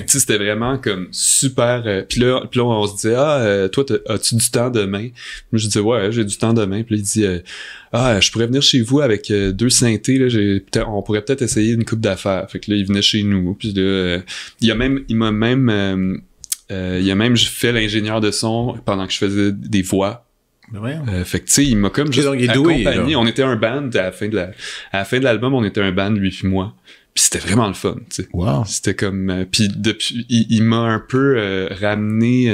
c'était vraiment comme super... puis, là, puis là, on se disait « Ah, toi, as-tu du temps demain? » Moi, je disais « Ouais, j'ai du temps demain. » il dit euh, Ah, je pourrais venir chez vous avec euh, deux synthés. on pourrait peut-être essayer une coupe d'affaires. Fait que là, il venait chez nous. Puis euh, il a même, il m'a même, il a même fait l'ingénieur de son pendant que je faisais des voix ben fait que tu sais, il m'a comme on était un band à la fin de la, à la fin de l'album, on était un band lui puis moi. Puis c'était vraiment le fun. wow. C'était comme, puis depuis, il, m'a un peu ramené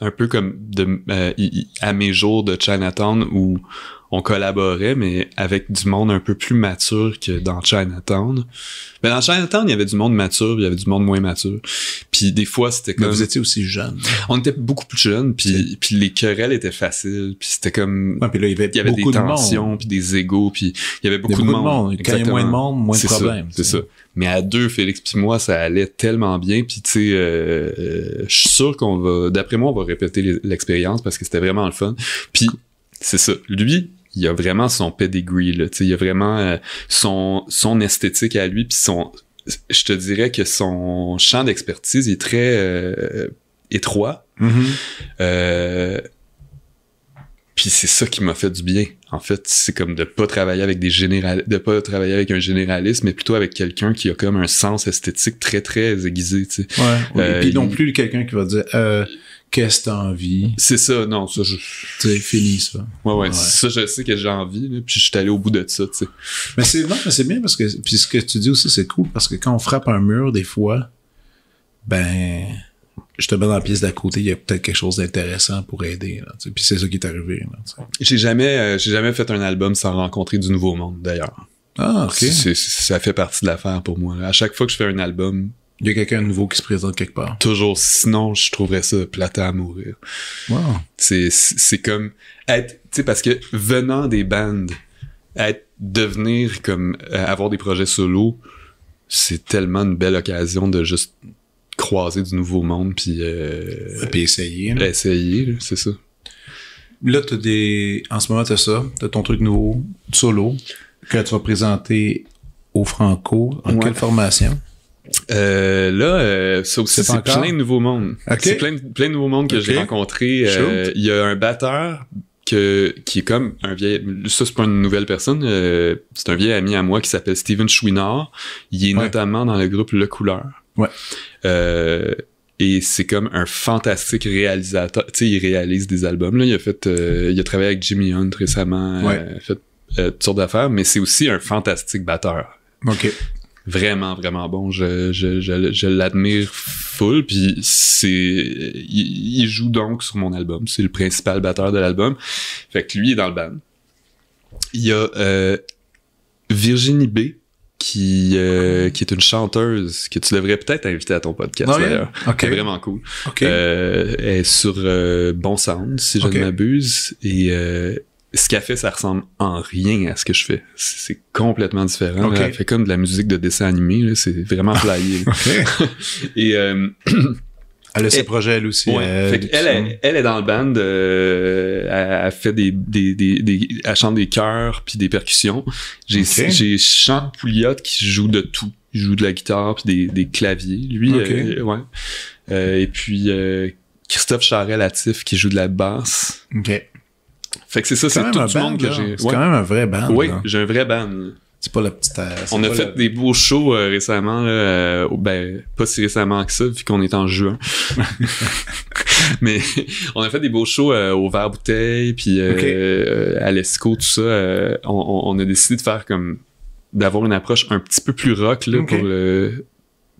un peu comme de, euh, à mes jours de Chinatown où on collaborait, mais avec du monde un peu plus mature que dans Chinatown. Mais ben, dans Chinatown, il y avait du monde mature, il y avait du monde moins mature. Puis des fois, c'était comme... vous étiez aussi jeune. On était beaucoup plus jeunes, puis, puis les querelles étaient faciles, puis c'était comme... il y avait, des tensions, puis des égos, puis il y avait beaucoup, de, monde. Quand il y a moins de monde, moins de problèmes. C'est ça. Mais à deux, Félix et moi, ça allait tellement bien. Puis tu sais, euh, je suis sûr qu'on va... D'après moi, on va répéter l'expérience parce que c'était vraiment le fun. Puis... C'est ça. Lui, il a vraiment son pedigree, là, il a vraiment euh, son, son esthétique à lui, puis son, je te dirais que son champ d'expertise est très euh, étroit. Mm-hmm. Euh, puis c'est ça qui m'a fait du bien. En fait, c'est comme de pas travailler avec des général, de pas travailler avec un généraliste, mais plutôt avec quelqu'un qui a comme un sens esthétique très très aiguisé. et puis non plus quelqu'un qui va dire. Euh qu'est-ce que t'as envie. C'est ça, non, ça, je. Tu fini, ça. Ouais, ouais, ça, je sais que j'ai envie, puis je suis allé au bout de ça, tu sais. Mais c'est, c'est bien parce que, puis ce que tu dis aussi, c'est cool parce que quand on frappe un mur, des fois, ben, je te mets dans la pièce d'à côté, il y a peut-être quelque chose d'intéressant pour aider, Puis c'est ça qui est arrivé, J'ai jamais, euh, j'ai jamais fait un album sans rencontrer du nouveau monde, d'ailleurs. Ah, ok. ça fait partie de l'affaire pour moi. À chaque fois que je fais un album, il y a quelqu'un de nouveau qui se présente quelque part. Toujours. Sinon, je trouverais ça plate à mourir. Wow. C'est, comme être, tu sais, parce que venant des bandes, être, devenir comme, euh, avoir des projets solo, c'est tellement une belle occasion de juste croiser du nouveau monde puis, euh, puis essayer. Essayer, c'est ça. Là, t'as des, en ce moment, t'as ça, t'as ton truc nouveau, solo, que tu vas présenter au Franco. En quelle formation? Euh, là, ça euh, c'est plein de nouveaux mondes. C'est plein, de nouveaux mondes que j'ai rencontrés. Euh, il y a un batteur que, qui est comme un vieil... Ça, c'est pas une nouvelle personne. c'est un vieil ami à moi qui s'appelle Steven Chouinard. Il est notamment dans le groupe Le Couleur. Ouais. et c'est comme un fantastique réalisateur. Tu sais, il réalise des albums. Il a fait... il a travaillé avec Jimmy Hunt récemment. Ouais. fait toutes sortes d'affaires. Mais c'est aussi un fantastique batteur. OK vraiment, vraiment bon. Je, je, je, l'admire full. Puis c'est, il, joue donc sur mon album. C'est le principal batteur de l'album. Fait que lui est dans le band. Il y a euh, Virginie B. Qui, euh, qui est une chanteuse que tu devrais peut-être inviter à ton podcast ah d'ailleurs. C'est vraiment cool. Euh, elle est sur euh, Bon Sound, si je ne m'abuse. Et ce qu'elle fait, ça ressemble en rien à ce que je fais. C'est complètement différent. Elle fait comme de la musique de dessin animé, c'est vraiment flyé. [LAUGHS] [LAUGHS] et euh, [CLEARS THROAT] elle a ses projets, elle aussi. Euh, elle, est dans le band, euh, elle, fait des, des, des, elle chante des chœurs puis des percussions. J'ai okay. Pouliot qui joue de tout. Il joue de la guitare puis des, claviers, lui. Euh, ouais. et puis Christophe Charret Latif qui joue de la basse. Okay c'est ça, c'est tout le monde que j'ai. C'est quand même un vrai band. Oui, j'ai un vrai band. C'est pas la petite. Euh, on a fait des beaux shows euh, récemment, euh, ben pas si récemment que ça, vu qu'on est en juin. [LAUGHS] [LAUGHS] Mais on a fait des beaux shows au verre bouteille, puis à l'ESCO, tout ça. on, a décidé de faire comme d'avoir une approche un petit peu plus rock là pour le.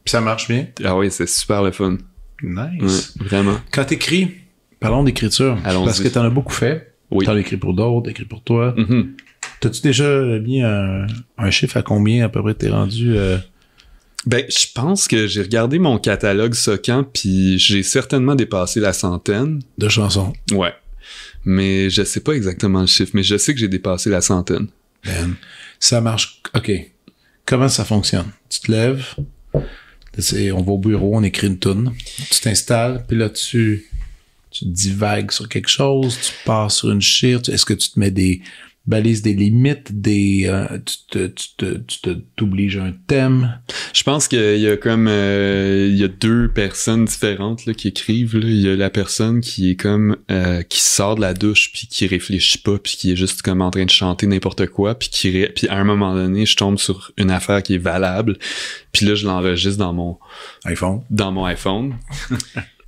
Puis ça marche bien. Ah oui, c'est super le fun. Nice. vraiment. Quand t'écris, parlons d'écriture, parce que t'en as beaucoup fait. Oui. T'en écrit pour d'autres, écrit pour toi. Mm-hmm. T'as-tu déjà mis un, chiffre à combien à peu près t'es rendu? Euh? Ben, je pense que j'ai regardé mon catalogue Socan, puis j'ai certainement dépassé la centaine. De chansons. Ouais. Mais je sais pas exactement le chiffre, mais je sais que j'ai dépassé la centaine. Ben, ça marche. OK. Comment ça fonctionne? Tu te lèves, on va au bureau, on écrit une toune, tu t'installes, puis là, tu tu divagues sur quelque chose, tu pars sur une chire, est-ce que tu te mets des balises, des limites, des euh, tu t'obliges à un thème. Je pense qu'il y a comme euh, il y a deux personnes différentes qui écrivent. Il y a la personne qui est comme euh, qui sort de la douche puis qui réfléchit pas puis qui est juste comme en train de chanter n'importe quoi puis qui puis à un moment donné je tombe sur une affaire qui est valable puis là je l'enregistre dans mon iPhone dans mon iPhone [LAUGHS]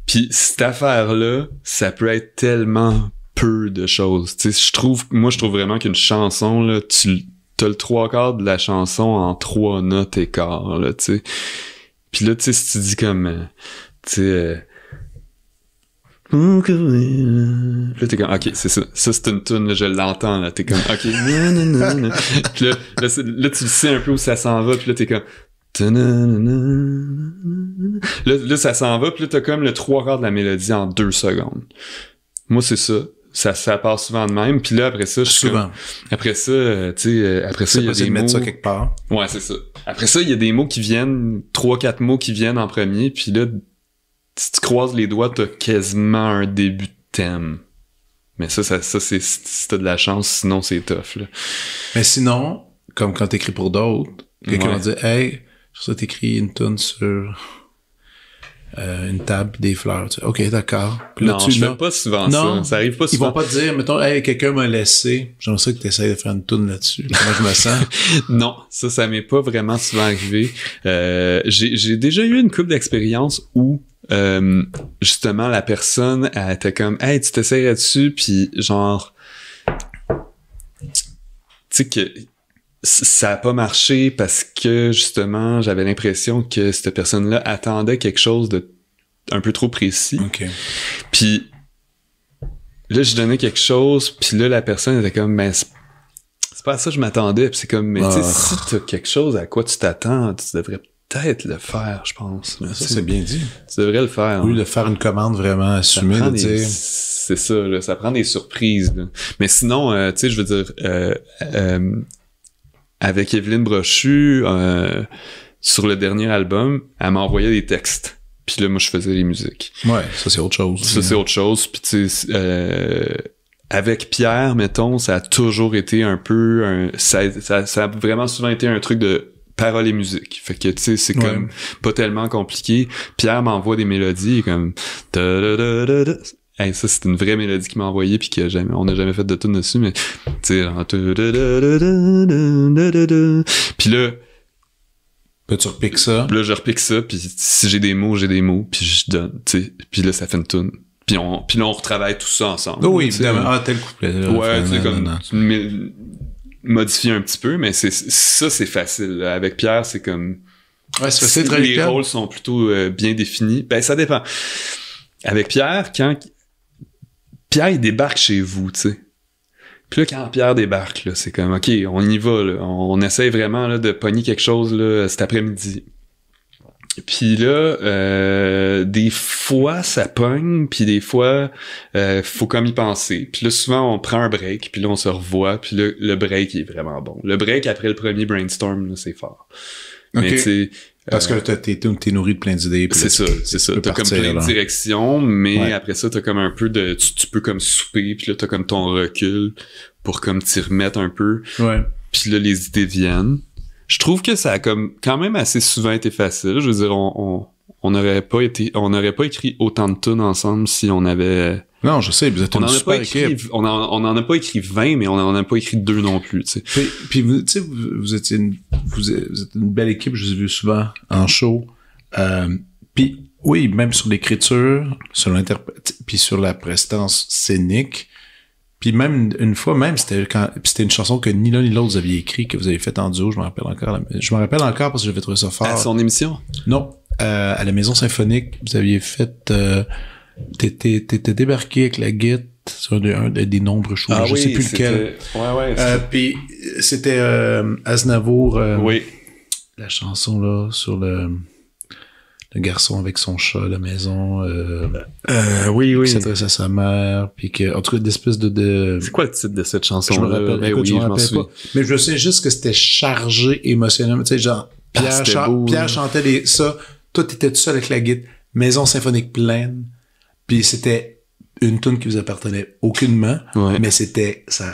Puis cette affaire-là, ça peut être tellement peu de choses. Tu sais, je trouve, moi, je trouve vraiment qu'une chanson, là, tu as le trois quarts de la chanson en trois notes et quart, là, tu sais. Puis là, tu sais, si tu dis comme, euh, tu sais, euh, Là, t'es comme, ok, c'est ça. Ça, c'est une tune, je l'entends, là. T'es comme, ok, [LAUGHS] là, là, là, tu le sais un peu où ça s'en va, puis là, t'es comme, Là, ça s'en va, puis là, t'as comme le trois quarts de la mélodie en deux secondes. Moi, c'est ça. Ça, ça part souvent de même. Puis là, après ça, je souvent. après ça, euh, tu sais, euh, après ça, il y a des mots. mettre ça quelque part. Ouais, c'est ça. Après ça, il y a des mots qui viennent, trois, quatre mots qui viennent en premier. Puis là, si tu croises les doigts, t'as quasiment un début de thème. Mais ça, ça, c'est si t'as de la chance, sinon c'est tough. Là. Mais sinon, comme quand t'écris pour d'autres, quelqu'un on dit Hey, ça, t'écris une tonne sur euh, une table, des fleurs. Ok, d'accord. Non, tu, je là... pas souvent non, ça. Ça arrive pas souvent. Ils vont pas te dire, mettons, hey, quelqu'un m'a laissé. J'aimerais sais que tu essayes de faire une toune là-dessus. Comment je me sens? [LAUGHS] non, ça, ça m'est pas vraiment souvent arrivé. Euh, J'ai déjà eu une couple d'expériences où euh, justement la personne elle était comme Hey, tu là dessus, puis genre. Tu sais que ça a pas marché parce que justement j'avais l'impression que cette personne-là attendait quelque chose de un peu trop précis. Puis là je donnais quelque chose, puis là la personne était comme mais c'est pas ça que je m'attendais. Puis c'est comme mais tu ah. as quelque chose à quoi tu t'attends, tu devrais peut-être le faire, je pense. ça, c'est bien dit. Tu devrais le faire. Oui, de hein. faire une commande vraiment assumée, C'est ça, ça prend des surprises. Mais sinon, euh, tu sais, je veux dire, euh, euh, avec Evelyne Brochu, euh, sur le dernier album, elle m'envoyait des textes. Puis là, moi, je faisais les musiques. Ouais, ça, c'est autre chose. Ça, c'est autre chose. Puis, tu sais, euh, avec Pierre, mettons, ça a toujours été un peu... ça, ça, a vraiment souvent été un truc de paroles et musique. Fait que, tu sais, c'est comme pas tellement compliqué. Pierre m'envoie des mélodies comme... Hey, ça, c'est une vraie mélodie qui m'a envoyé puis que jamais, on n'a jamais fait de tune dessus, mais tu sais, puis là. Là, bah, tu repiques ça. Là, je repique ça, puis si j'ai des mots, j'ai des mots, puis je donne, tu sais. Puis là, ça fait une tune. Puis, on, puis là, on retravaille tout ça ensemble. oui, évidemment. Ah, tel couplet. Là, ouais, tu sais, comme. Modifier un petit peu, mais c'est, ça, c'est facile. Avec Pierre, c'est comme. Ouais, c'est facile. les rôles sont plutôt euh, bien définis. Ben, ça dépend. Avec Pierre, quand Pierre, il débarque chez vous, tu sais. Puis là, quand Pierre débarque, là, c'est comme, OK, on y va, on essaie vraiment là, de pogner quelque chose là, cet après-midi. Puis là, euh, des fois, ça pogne, puis des fois, euh, faut comme y penser. Puis là, souvent, on prend un break, puis là, on se revoit, puis là, le break est vraiment bon. Le break après le premier brainstorm, là, c'est fort. Mais parce que t'es, nourri de plein d'idées. C'est ça, c'est ça. T'as comme plein de directions, mais après ça, t'as comme un peu de... Tu, peux comme souper, puis là, t'as comme ton recul pour comme t'y remettre un peu. Ouais. Puis là, les idées viennent. Je trouve que ça a comme quand même assez souvent été facile. Je veux dire, on... on on n'aurait pas été on n'aurait pas écrit autant de tunes ensemble si on avait non, je sais, vous êtes une super équipe. On n'en a pas écrit 20, mais on n'en a pas écrit deux non plus. Puis, vous, vous, vous, étiez une, vous, êtes une belle équipe, je vous ai vu souvent en show. Euh, puis oui, même sur l'écriture, sur puis sur la prestance scénique. Puis même une fois, même c'était c'était une chanson que ni l'un ni l'autre vous aviez écrit, que vous avez faite en duo, je me rappelle encore. Je me rappelle encore parce que j'avais trouvé ça fort. À son émission? Non. Euh, à la Maison Symphonique, vous aviez fait euh, t'étais, débarqué avec la guette sur un des nombreux shows. Ah je oui, sais plus lequel. Ouais, ouais, euh, puis c'était euh, Aznavour. Euh, oui. La chanson là sur le, garçon avec son chat à la maison. oui, oui. Qui s'adresse à sa mère. Puis que, en tout cas, de... C'est quoi le titre de cette chanson Je me rappelle, eh pas. Mais je sais juste que c'était chargé émotionnellement. Tu sais, genre, ah, Pierre, Pierre chantait ça. Toi, t'étais tout seul avec la guette Maison symphonique pleine. Puis c'était une tune qui vous appartenait aucunement, mais c'était ça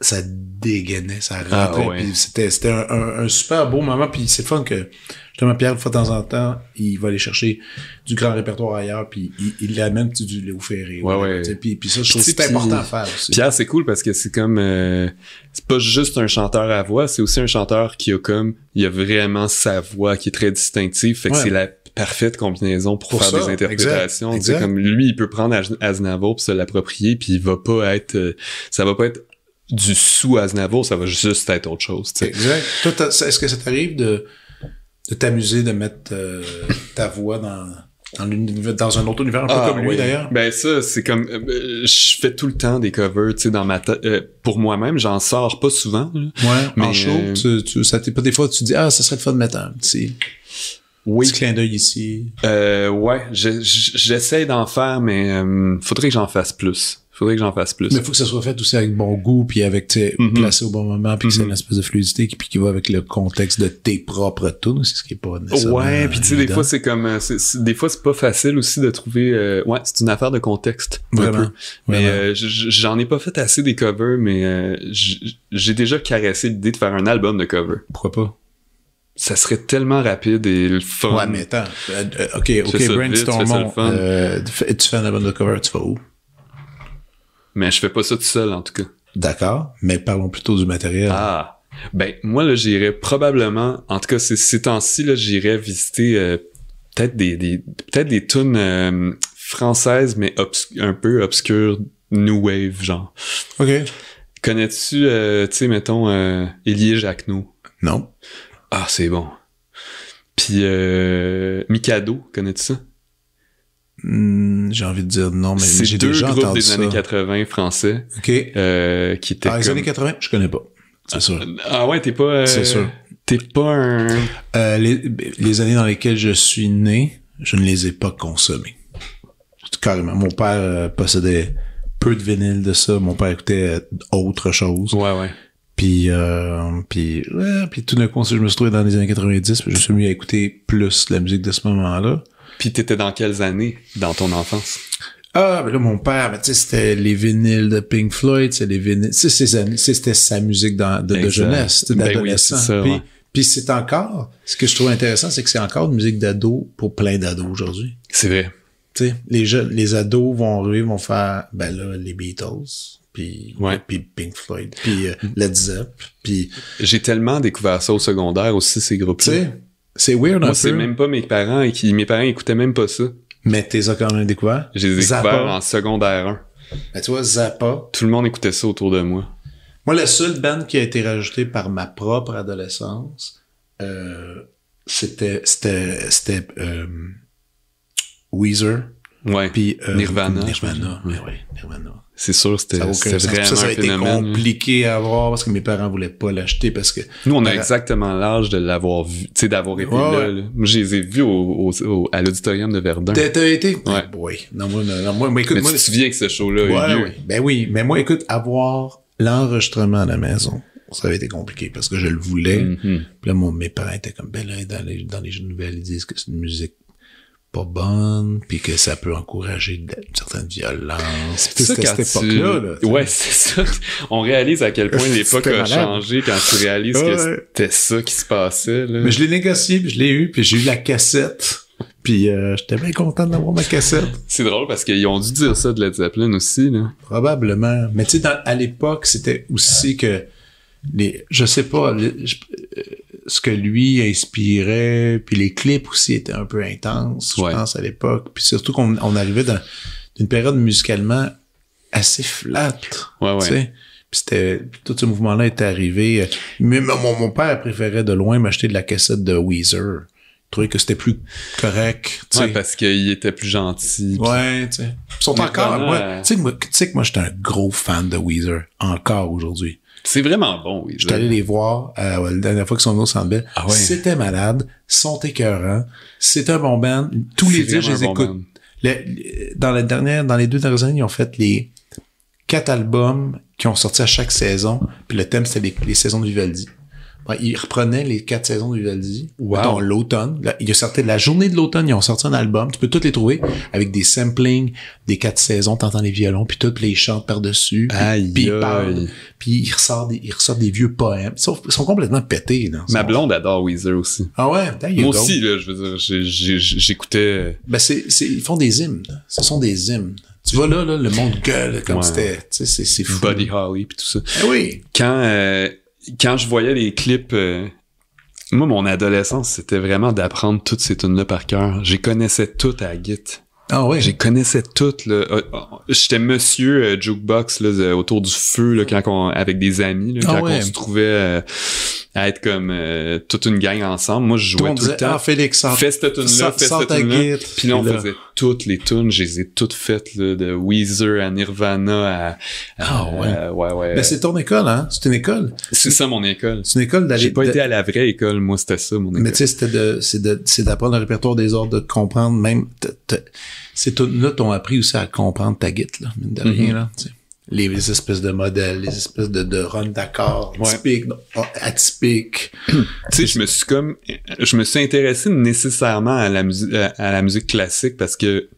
ça dégainait, ça rentrait. Ah, c'était c'était un, super beau moment. Puis c'est fun que justement Pierre, de de temps en temps, il va aller chercher du grand répertoire ailleurs, puis il l'amène tu du Léo Ferré. Ouais, ouais. Puis, puis, ça, je trouve c'est important à faire. Aussi. Pierre, c'est cool parce que c'est comme euh, c'est pas juste un chanteur à voix, c'est aussi un chanteur qui a comme il a vraiment sa voix qui est très distinctive. Fait que c'est la parfaite combinaison pour, faire des interprétations. Comme lui, il peut prendre Aznavo pour se l'approprier, puis il va pas être, euh, ça va pas être du sous Aznavo, ça va juste être autre chose. Exact. est-ce que ça t'arrive de, t'amuser de mettre euh, ta voix dans dans, un autre univers, un peu ah, comme lui d'ailleurs. Ben ça, c'est comme euh, ben, je fais tout le temps des covers, tu sais, dans ma pour moi-même, j'en sors pas souvent. Ouais. Mais en pas des fois tu dis ah, ça serait le fun de mettre un oui. Petit clin d'œil ici. Euh, ouais, j'essaie d'en faire, mais euh, faudrait que j'en fasse plus. Faudrait que j'en fasse plus. Mais il faut que ça soit fait aussi avec bon goût, puis avec, tu mhm. placé au bon moment, puis que c'est une mhm. espèce de fluidité qui, puis qui va avec le contexte de tes propres tunes, c'est ce qui est pas nécessaire. Ouais, puis tu sais, des fois, c'est comme, euh, des fois, c'est pas facile aussi de trouver, ouais, c'est une affaire de contexte. Vraiment. Mais j'en ai pas fait assez des covers, mais j'ai déjà caressé l'idée de faire un album de covers. Pourquoi pas? ça serait tellement rapide et le fun. Ouais, mais attends. Euh, ok, ok, brainstormons. Euh, tu fais un album de cover, tu vas où? Mais je fais pas ça tout seul, en tout cas. D'accord, mais parlons plutôt du matériel. Ah, ben moi, là, j'irais probablement, en tout cas, ces, temps-ci, là, j'irais visiter euh, peut-être des, peut-être des tunes françaises, mais un peu obscures, new wave, genre. Ok. Connais-tu, tu sais, mettons, Élié Jacquenot? Non. Ah, c'est bon. Puis euh, Mikado, connais-tu ça? Hmm, j'ai envie de dire non, mais j'ai déjà entendu ça. C'est deux groupes des années 80 français. OK. Euh, qui étaient ah, les années 80, je connais pas. C'est sûr. Ah ouais, t'es pas... Euh, c'est sûr. T'es pas un... les, années dans lesquelles je suis né, je ne les ai pas consommées. Carrément. Mon père possédait peu de vinyle de ça. Mon père écoutait autre chose. Ouais, ouais. Puis, euh, puis, tout d'un coup, je me suis trouvé dans les années 90, puis je suis mis à écouter plus la musique de ce moment-là. Puis t'étais dans quelles années dans ton enfance? Ah, ben là, mon père, ben, c'était les vinyles de Pink Floyd, c'est les vinyles, c'était sa musique de, jeunesse, Ben puis c'est encore, ce que je trouve intéressant, c'est que c'est encore une musique d'ado pour plein d'ados aujourd'hui. C'est vrai. Tu sais, les jeunes, les ados vont arriver, vont faire, ben là, les Beatles puis Pink Floyd, puis euh, mm. Led Zepp, j'ai tellement découvert ça au secondaire aussi ces groupes-là. C'est weird un Moi, c'est même pas mes parents mes parents écoutaient même pas ça. Mais t'es as quand même découvert J'ai découvert en secondaire 1. Ben, Zappa, tout le monde écoutait ça autour de moi. Moi la seule band qui a été rajoutée par ma propre adolescence euh, c'était c'était c'était euh, Weezer. Ouais. Puis Nirvana. Nirvana, mais oui, Nirvana c'est sûr, c'était vraiment ça, a été compliqué à avoir parce que mes parents voulaient pas l'acheter parce que... Nous, on a exactement l'âge de l'avoir vu, tu sais, d'avoir été là, Moi, je les ai vus à l'auditorium de Verdun. T'as été? Oui. Ah, non, moi, moi, écoute, moi, tu te souviens que ce show-là ouais, oui. Ben oui, mais moi, écoute, avoir l'enregistrement à la maison, ça avait été compliqué parce que je le voulais. Mm-hmm. Puis là, mes parents étaient comme, ben là, dans les, dans les nouvelles, ils disent que c'est une musique pas bonne, puis que ça peut encourager une certaine violence. C'est ça, quand cette époque-là. ouais, c'est ça. On réalise à quel point [LAUGHS] l'époque a changé quand tu réalises que c'était ça qui se passait. Mais je l'ai négocié, puis je l'ai eu, puis j'ai eu la cassette. Puis euh, j'étais bien content d'avoir ma cassette. [LAUGHS] C'est drôle parce qu'ils ont dû dire ça de la Zeppelin aussi. Là. Probablement. Mais tu sais, à l'époque, c'était aussi que... Les, je sais pas, ce que lui inspirait, puis les clips aussi étaient un peu intenses, je pense, à l'époque. Puis surtout qu'on on arrivait dans une période musicalement assez flat Tu sais? c'était tout ce mouvement-là est arrivé. Euh, mais mon, père préférait de loin m'acheter de la cassette de Weezer. Il trouvait que c'était plus correct. T'sais. Ouais, parce qu'il était plus gentil. Ouais, tu sais. sont euh, moi Tu sais que moi, j'étais un gros fan de Weezer, encore aujourd'hui. C'est vraiment bon, oui. Je suis allé les voir euh, la dernière fois qu'ils sont venus au Centre C'était malade, sont écœurants, c'est un bon band. Tous les jours, je les écoute. dans, la dernière, dans les deux dernières années, ils ont fait les quatre albums qui ont sorti à chaque saison, puis le thème, c'était les, les saisons de Vivaldi. Il reprenait les quatre saisons du Vivaldi. dans l'automne. il a sorti la journée de l'automne, ils ont sorti un album. Tu peux tous les trouver avec des samplings des quatre saisons. T'entends les violons, puis tout, les chants par-dessus. Puis, il ils Puis ressortent des, vieux poèmes. Ils sont, complètement pétés. Ma blonde adore Weezer aussi. Ah ouais? Moi aussi, là, je veux dire, j'écoutais... Ben c'est, ils font des hymnes. Ce sont des hymnes. Tu vois là, le monde gueule comme Tu c'était... C'est fou. Buddy Holly puis tout ça. Eh oui! Quand... Euh, quand je voyais les clips, euh, moi, mon adolescence, c'était vraiment d'apprendre toutes ces tunes-là par cœur. J'y connaissais toutes à Git. Ah ouais? J'y connaissais toutes. Euh, euh, j'étais monsieur jukebox là, autour du feu là, quand avec des amis, là, ah quand on se trouvait à être comme euh, toute une gang ensemble. Moi, je jouais tout, le temps. Ah, Félix, fais cette tune là fais cette tune là Puis là, on faisait toutes les tunes. Je les ai toutes faites, de Weezer à Nirvana à... Ah ouais? À, ouais, ouais. Ben, c'est ton école, hein? C'est une école. C'est ça, mon école. C'est une école d'aller... J'ai pas été à la vraie école, moi, c'était ça, mon école. Mais tu sais, c'était de... C'est de... c'est d'apprendre le répertoire des ordres, de comprendre même... Ces tunes-là t'ont appris aussi à comprendre ta guitare, là, mine de mm-hmm. rien, mm là, les, espèces de modèles, les espèces de, de runs d'accords typiques, atypiques. [CLEARS THROAT] tu sais, je me suis comme, je me suis intéressé nécessairement à la musique, à, la musique classique parce que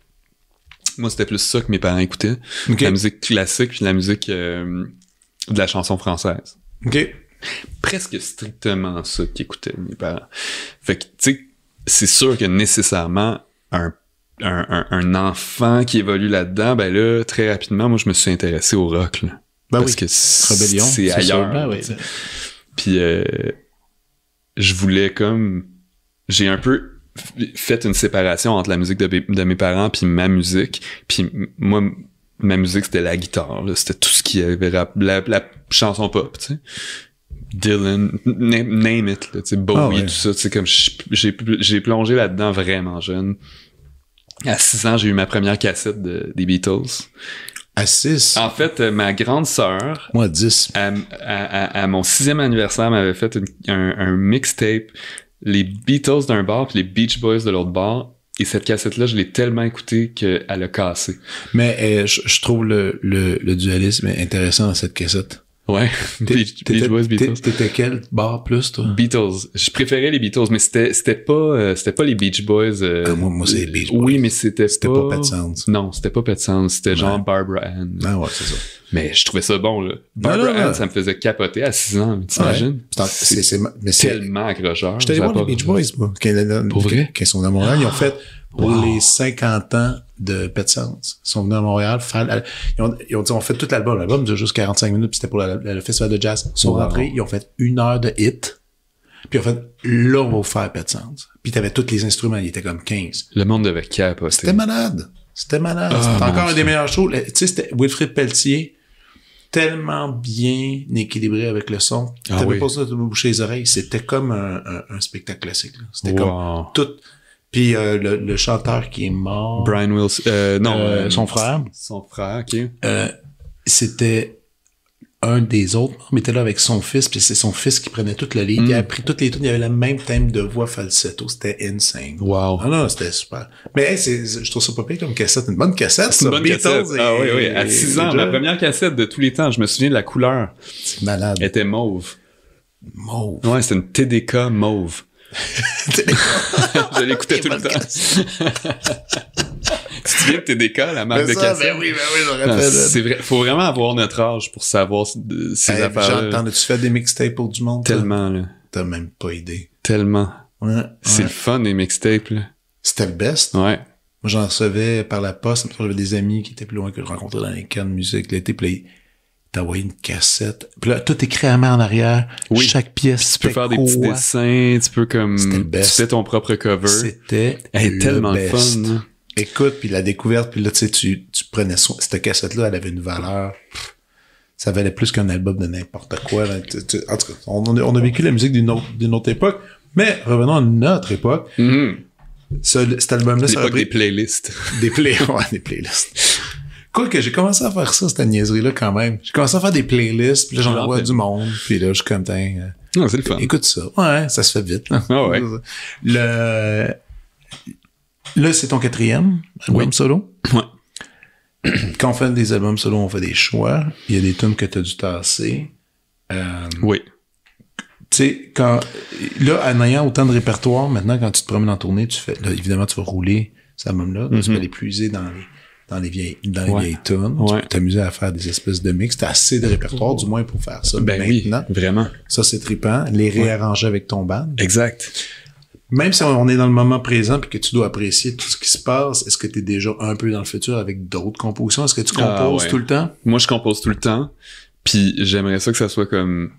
moi, c'était plus ça que mes parents écoutaient. La musique classique, puis la musique euh, de la chanson française. OK. Presque strictement ça qu'écoutaient mes parents. Fait que, tu sais, c'est sûr que nécessairement, un un, enfant qui évolue là-dedans, ben là, très rapidement, moi, je me suis intéressé au rock. Là, ben parce que c'est ailleurs. ben oui. Puis euh, je voulais comme... J'ai un peu fait une séparation entre la musique de, mes parents puis ma musique. Puis moi, ma musique, c'était la guitare. C'était tout ce qui avait la, chanson pop, tu sais. Dylan, name, it, là, tu Bowie, ah tout ça. Tu comme j'ai plongé là-dedans vraiment jeune. À 6 ans, j'ai eu ma première cassette des Beatles. À 6? En fait, euh, ma grande sœur... Moi, 10. À, à, à, mon sixième anniversaire, m'avait fait un, mixtape. Les Beatles d'un bar, puis les Beach Boys de l'autre bord. Et cette cassette-là, je l'ai tellement écoutée qu'elle a cassé. Mais euh, je, trouve le, le dualisme intéressant dans cette cassette. Ouais, Beach Boys, Beatles. T'étais quel bar plus, toi? Beatles. Je préférais les Beatles, mais c'était, c'était pas, euh, c'était pas les Beach Boys. Euh, euh, moi, moi c'est les Beach Boys. Oui, mais c'était pas... C'était pas Pet Sounds. Non, c'était pas Pet Sounds, c'était ouais. Barbara Ann. Ah ouais, c'est ça. Mais je trouvais ça bon, là. Barbara non, Ann, ça me faisait capoter à 6 ans, t'imagines? Ouais. C'est, tellement accrocheur. J'étais allé voir les Beach Boys, moi. Pour vrai? qu'ils ils sont à Montréal, ils ont ah! fait pour les 50 ans de Pet Sounds. Ils sont venus à Montréal. ils, ont, fait tout l'album. L'album dure juste 45 minutes, puis c'était pour le festival de jazz. Ils sont rentrés, ils ont fait une heure de hit. Puis ils ont fait, là, on va faire Pet Sounds. Puis t'avais tous les instruments, il était comme 15. Le monde devait capoter. C'était malade. C'était malade. Ah, c'était encore un des meilleurs shows. Tu sais, c'était Wilfrid Pelletier, tellement bien équilibré avec le son. Ah, t'avais pas besoin de me boucher les oreilles. C'était comme un, spectacle classique. C'était comme tout puis euh, le, le, chanteur qui est mort. Brian Wilson. Euh, non, euh, son frère. Son frère, ok. C'était un des autres mais était là avec son fils, puis c'est son fils qui prenait toute la ligne. Mm. Il a pris toutes les tunes, il avait le même thème de voix falsetto. C'était insane. Wow. Ah non, c'était super. Mais je trouve ça pas pire comme cassette. Une bonne cassette, ça. Une bonne cassette. ah oui, oui. À 6 ans, la première cassette de tous les temps, je me souviens de la couleur. C'est malade. Elle était mauve. Mauve. Ouais, c'était une TDK mauve je l'écoutais tout le temps. [LAUGHS] tu te souviens de TDK, la marque de cassette? Ben oui, ben oui, ah, C'est vrai, faut vraiment avoir notre âge pour savoir ces affaires j'entends euh, tu fait des mixtapes pour du monde? Tellement, là. T'as même pas idée. Tellement. Ouais, C'est le fun, les mixtapes, C'était le best. Ouais. Moi, j'en recevais par la poste. J'avais des amis qui étaient plus loin que je rencontrais dans les camps de musique l'été. Puis t'envoyer une cassette. Puis là, tout est main en arrière. Chaque pièce. Tu peux faire des petits dessins, tu peux comme. Tu fais ton propre cover. C'était. est tellement fun. Hein. Écoute, puis la découverte, puis là, tu sais, tu, prenais soin. Cette cassette-là, elle avait une valeur. ça valait plus qu'un album de n'importe quoi. en tout cas, on, a vécu la musique d'une autre, époque. Mais revenons à notre époque. Mm-hmm. cet album-là, ça des playlists. Des, [LAUGHS] des playlists. Quoi que j'ai commencé à faire ça, cette niaiserie-là, quand même. J'ai commencé à faire des playlists, puis là, j'en vois du monde, puis là, je suis comme, non, euh, ah, c'est le fun. Écoute ça. Ouais, ça se fait vite. [LAUGHS] Ah ouais. Le... Là, c'est ton quatrième album solo. Ouais. [CLEARS THROAT] Quand on fait des albums solo, on fait des choix. Il y a des tunes que tu as dû tasser. Euh, oui. Tu sais, quand. Là, en ayant autant de répertoire, maintenant, quand tu te promènes en tournée, tu fais. évidemment, tu vas rouler cet album-là. Tu mhm. vas l'épuiser dans les dans les vieilles, dans Tu t'amuser à faire des espèces de mix. T'as assez de répertoire, du moins, pour faire ça. Ben maintenant, vraiment. Ça, c'est trippant. Les réarranger avec ton band. Exact. Même si on est dans le moment présent et que tu dois apprécier tout ce qui se passe, est-ce que tu es déjà un peu dans le futur avec d'autres compositions? Est-ce que tu ah, composes tout le temps? Moi, je compose tout le temps. Puis j'aimerais ça que ça soit comme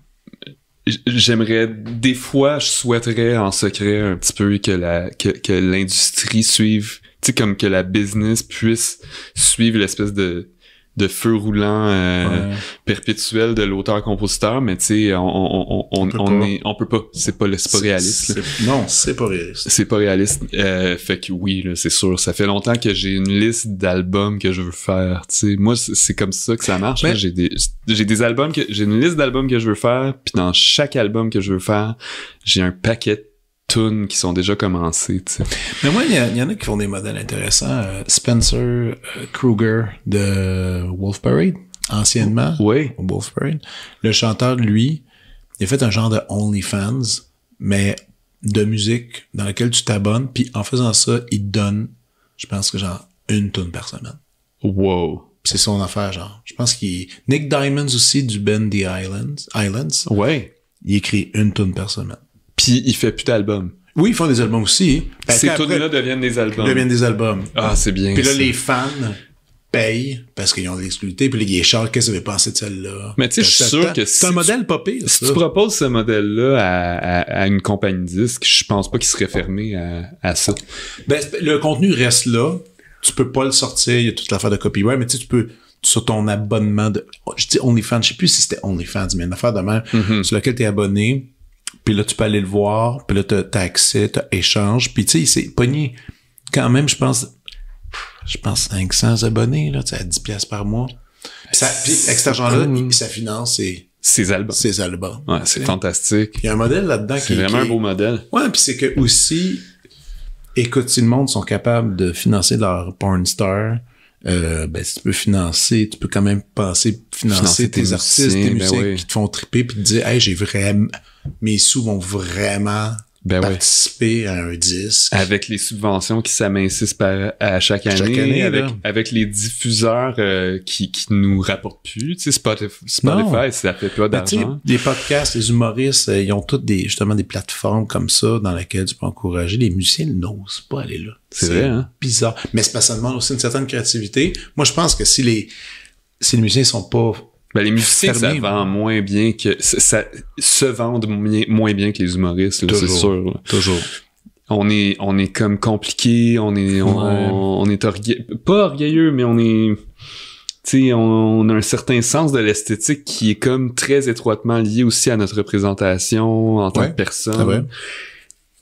j'aimerais des fois je souhaiterais en secret un petit peu que la que, que l'industrie suive tu comme que la business puisse suivre l'espèce de de feu roulant euh, perpétuel de l'auteur-compositeur, mais tu sais, on, on, on, on, on peut pas. C'est pas, c'est pas réaliste. non, c'est pas réaliste. C'est pas réaliste. Euh, fait que oui, c'est sûr. Ça fait longtemps que j'ai une liste d'albums que je veux faire. moi, c'est comme ça que ça marche. j'ai des, j'ai des albums que, j'ai une liste d'albums que je veux faire, puis dans chaque album que je veux faire, j'ai un paquet qui sont déjà commencées. Mais moi, il y, en a qui font des modèles intéressants. Euh, Spencer euh, Kruger de Wolf Parade, anciennement. Oui. Wolf Parade. Le chanteur, lui, il fait un genre de OnlyFans, mais de musique dans laquelle tu t'abonnes, puis en faisant ça, il donne, je pense que genre une tune par semaine. Wow. C'est son affaire, genre. Je pense qu'il. Nick Diamonds aussi du Ben The Islands. Islands. Ouais. Il écrit une tonne par semaine puis il fait plus d'albums. Oui, ils font des albums aussi. Ces tunes-là deviennent des albums. Deviennent des albums. Ah, c'est bien. Puis là, les fans payent parce qu'ils ont l'exclusivité. Puis les guichards, qu'est-ce qu'ils avez pensé de celle-là? Mais tu sais, je suis sûr que si. C'est un modèle pas Si tu proposes ce modèle-là à, à, une compagnie disque, je pense pas qu'il serait fermé à, ça. Ben, le contenu reste là. Tu peux pas le sortir. Il y a toute l'affaire de copyright, mais tu peux sur ton abonnement de. Je dis OnlyFans, je sais plus si c'était OnlyFans, mais une affaire de mer mm-hmm. sur laquelle tu es abonné puis là, tu peux aller le voir. Puis là, tu accès, t'as échange. Puis tu sais, c'est pogné quand même, je pense, je pense 500 abonnés, là, tu à 10 pièces par mois. Puis, ça, avec cet argent-là, ça finance ses, ses albums. Ses albums. Ouais, c'est fantastique. Il y a un modèle là-dedans qui est vraiment un beau modèle. Ouais, puis c'est que aussi, écoute, si le monde sont capables de financer leur porn star, euh, ben, si tu peux financer, tu peux quand même penser, financer, tes, artistes, tes ben musiques qui te font triper, puis te dire, hey, j'ai vraiment, mais sous vont vraiment ben participer à un disque. Avec les subventions qui s'amincissent à chaque année, avec, les diffuseurs euh, qui, qui nous rapportent plus. Tu sais, Spotify, Spotify ça fait pas ben, d'argent. Les podcasts, les humoristes, euh, ils ont toutes des justement des plateformes comme ça dans lesquelles tu peux encourager. Les musiciens n'osent pas aller là. C'est hein? bizarre. Mais c'est pas ça demande aussi une certaine créativité. Moi, je pense que si les si les musiciens sont pas ben, les musiciens, moins bien que. Ça, se vendent moins bien que les humoristes, c'est sûr. Toujours. On est, on est comme compliqué, on est, on, est orgueilleux. Pas orgueilleux, mais on est. Tu sais, on, a un certain sens de l'esthétique qui est comme très étroitement lié aussi à notre représentation en tant ouais, que personne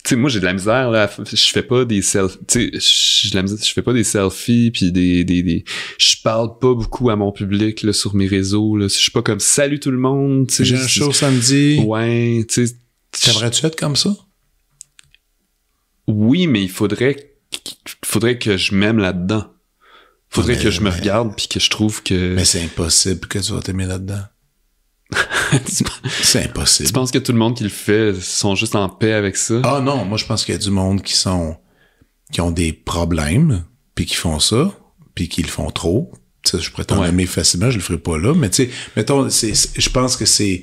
sais, moi j'ai de la misère là, je fais pas des selfies, tu sais, la misère, je fais pas des selfies puis des des je parle pas beaucoup à mon public là sur mes réseaux là, je suis pas comme salut tout le monde, tu j'ai un show samedi. Ouais, tu sais, t'aimerais-tu être comme ça Oui, mais il faudrait faudrait que je m'aime là-dedans. Faudrait que je me regarde puis que je trouve que Mais c'est impossible que tu vas t'aimer là-dedans. [LAUGHS] c'est impossible. Tu penses que tout le monde qui le fait sont juste en paix avec ça? Ah non, moi je pense qu'il y a du monde qui sont qui ont des problèmes, puis qui font ça, puis qui le font trop. je pourrais t'en aimer facilement, je le ferai pas là, mais tu sais, mettons, je pense que c'est...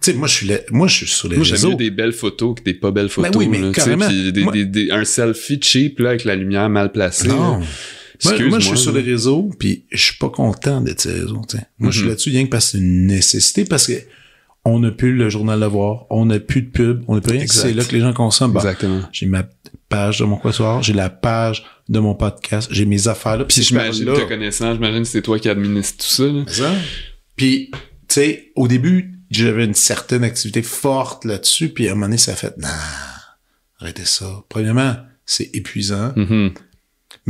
Tu sais, moi, je suis moi, je suis sur les réseaux. j'aime mieux des belles photos que des pas belles photos. Ben oui, mais carrément. un selfie cheap, là, avec la lumière mal placée. Non. Moi, moi, je suis sur les réseaux, puis je suis pas content d'être sur les réseaux. Moi, je suis mm-hmm. là-dessus rien que parce que c'est une nécessité, parce que on n'a plus le journal à voir, on n'a plus de pub, on n'a plus rien. C'est là que les gens consomment. Bah, Exactement. J'ai ma page de mon coiffeur, j'ai la page de mon podcast, j'ai mes affaires là. Puis j'imagine, te connaissant, j'imagine que c'est toi qui administres tout ça. Là. ça. Puis, tu sais, au début, j'avais une certaine activité forte là-dessus, puis à un moment donné, ça a fait, non, arrêtez ça. Premièrement, c'est épuisant. Mm-hmm.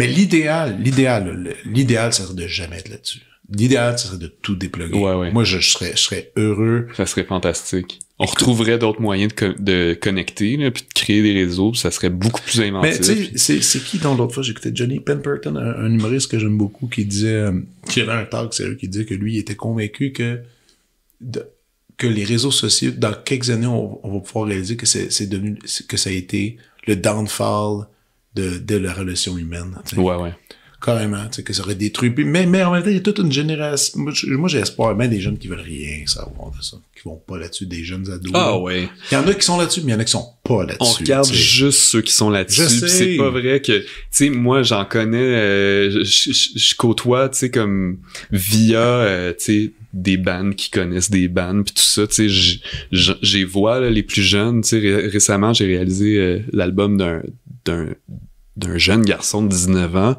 Mais l'idéal, l'idéal, l'idéal, ça serait de jamais être là-dessus. L'idéal, ça serait de tout déploguer. Moi, je, serais, heureux. Ça serait fantastique. On retrouverait d'autres moyens de, connecter, puis de créer des réseaux, ça serait beaucoup plus inventif. Mais tu sais, c'est qui, dans l'autre fois, j'écoutais Johnny Pemberton, un, humoriste que j'aime beaucoup, qui disait, euh, qui avait un talk sérieux, qui disait que lui, il était convaincu que, que les réseaux sociaux, dans quelques années, on, va pouvoir réaliser que c'est devenu, que ça a été le downfall de, la relation humaine. T'sais. Ouais, ouais. Carrément, tu sais, que ça aurait détruit. Mais, mais en même temps, il y a toute une génération. Moi, j'ai espoir, même des jeunes qui veulent rien savoir de ça, qui vont pas là-dessus, des jeunes ados. Ah ouais. Il y en a qui sont là-dessus, mais il y en a qui sont pas là-dessus. On regarde juste ceux qui sont là-dessus. C'est pas vrai que, tu sais, moi, j'en connais, euh, je, côtoie, tu sais, comme via, euh, tu sais, des bands qui connaissent des bands puis tout ça tu sais j'ai vois les plus jeunes tu sais récemment j'ai réalisé euh, l'album d'un d'un jeune garçon de 19 ans.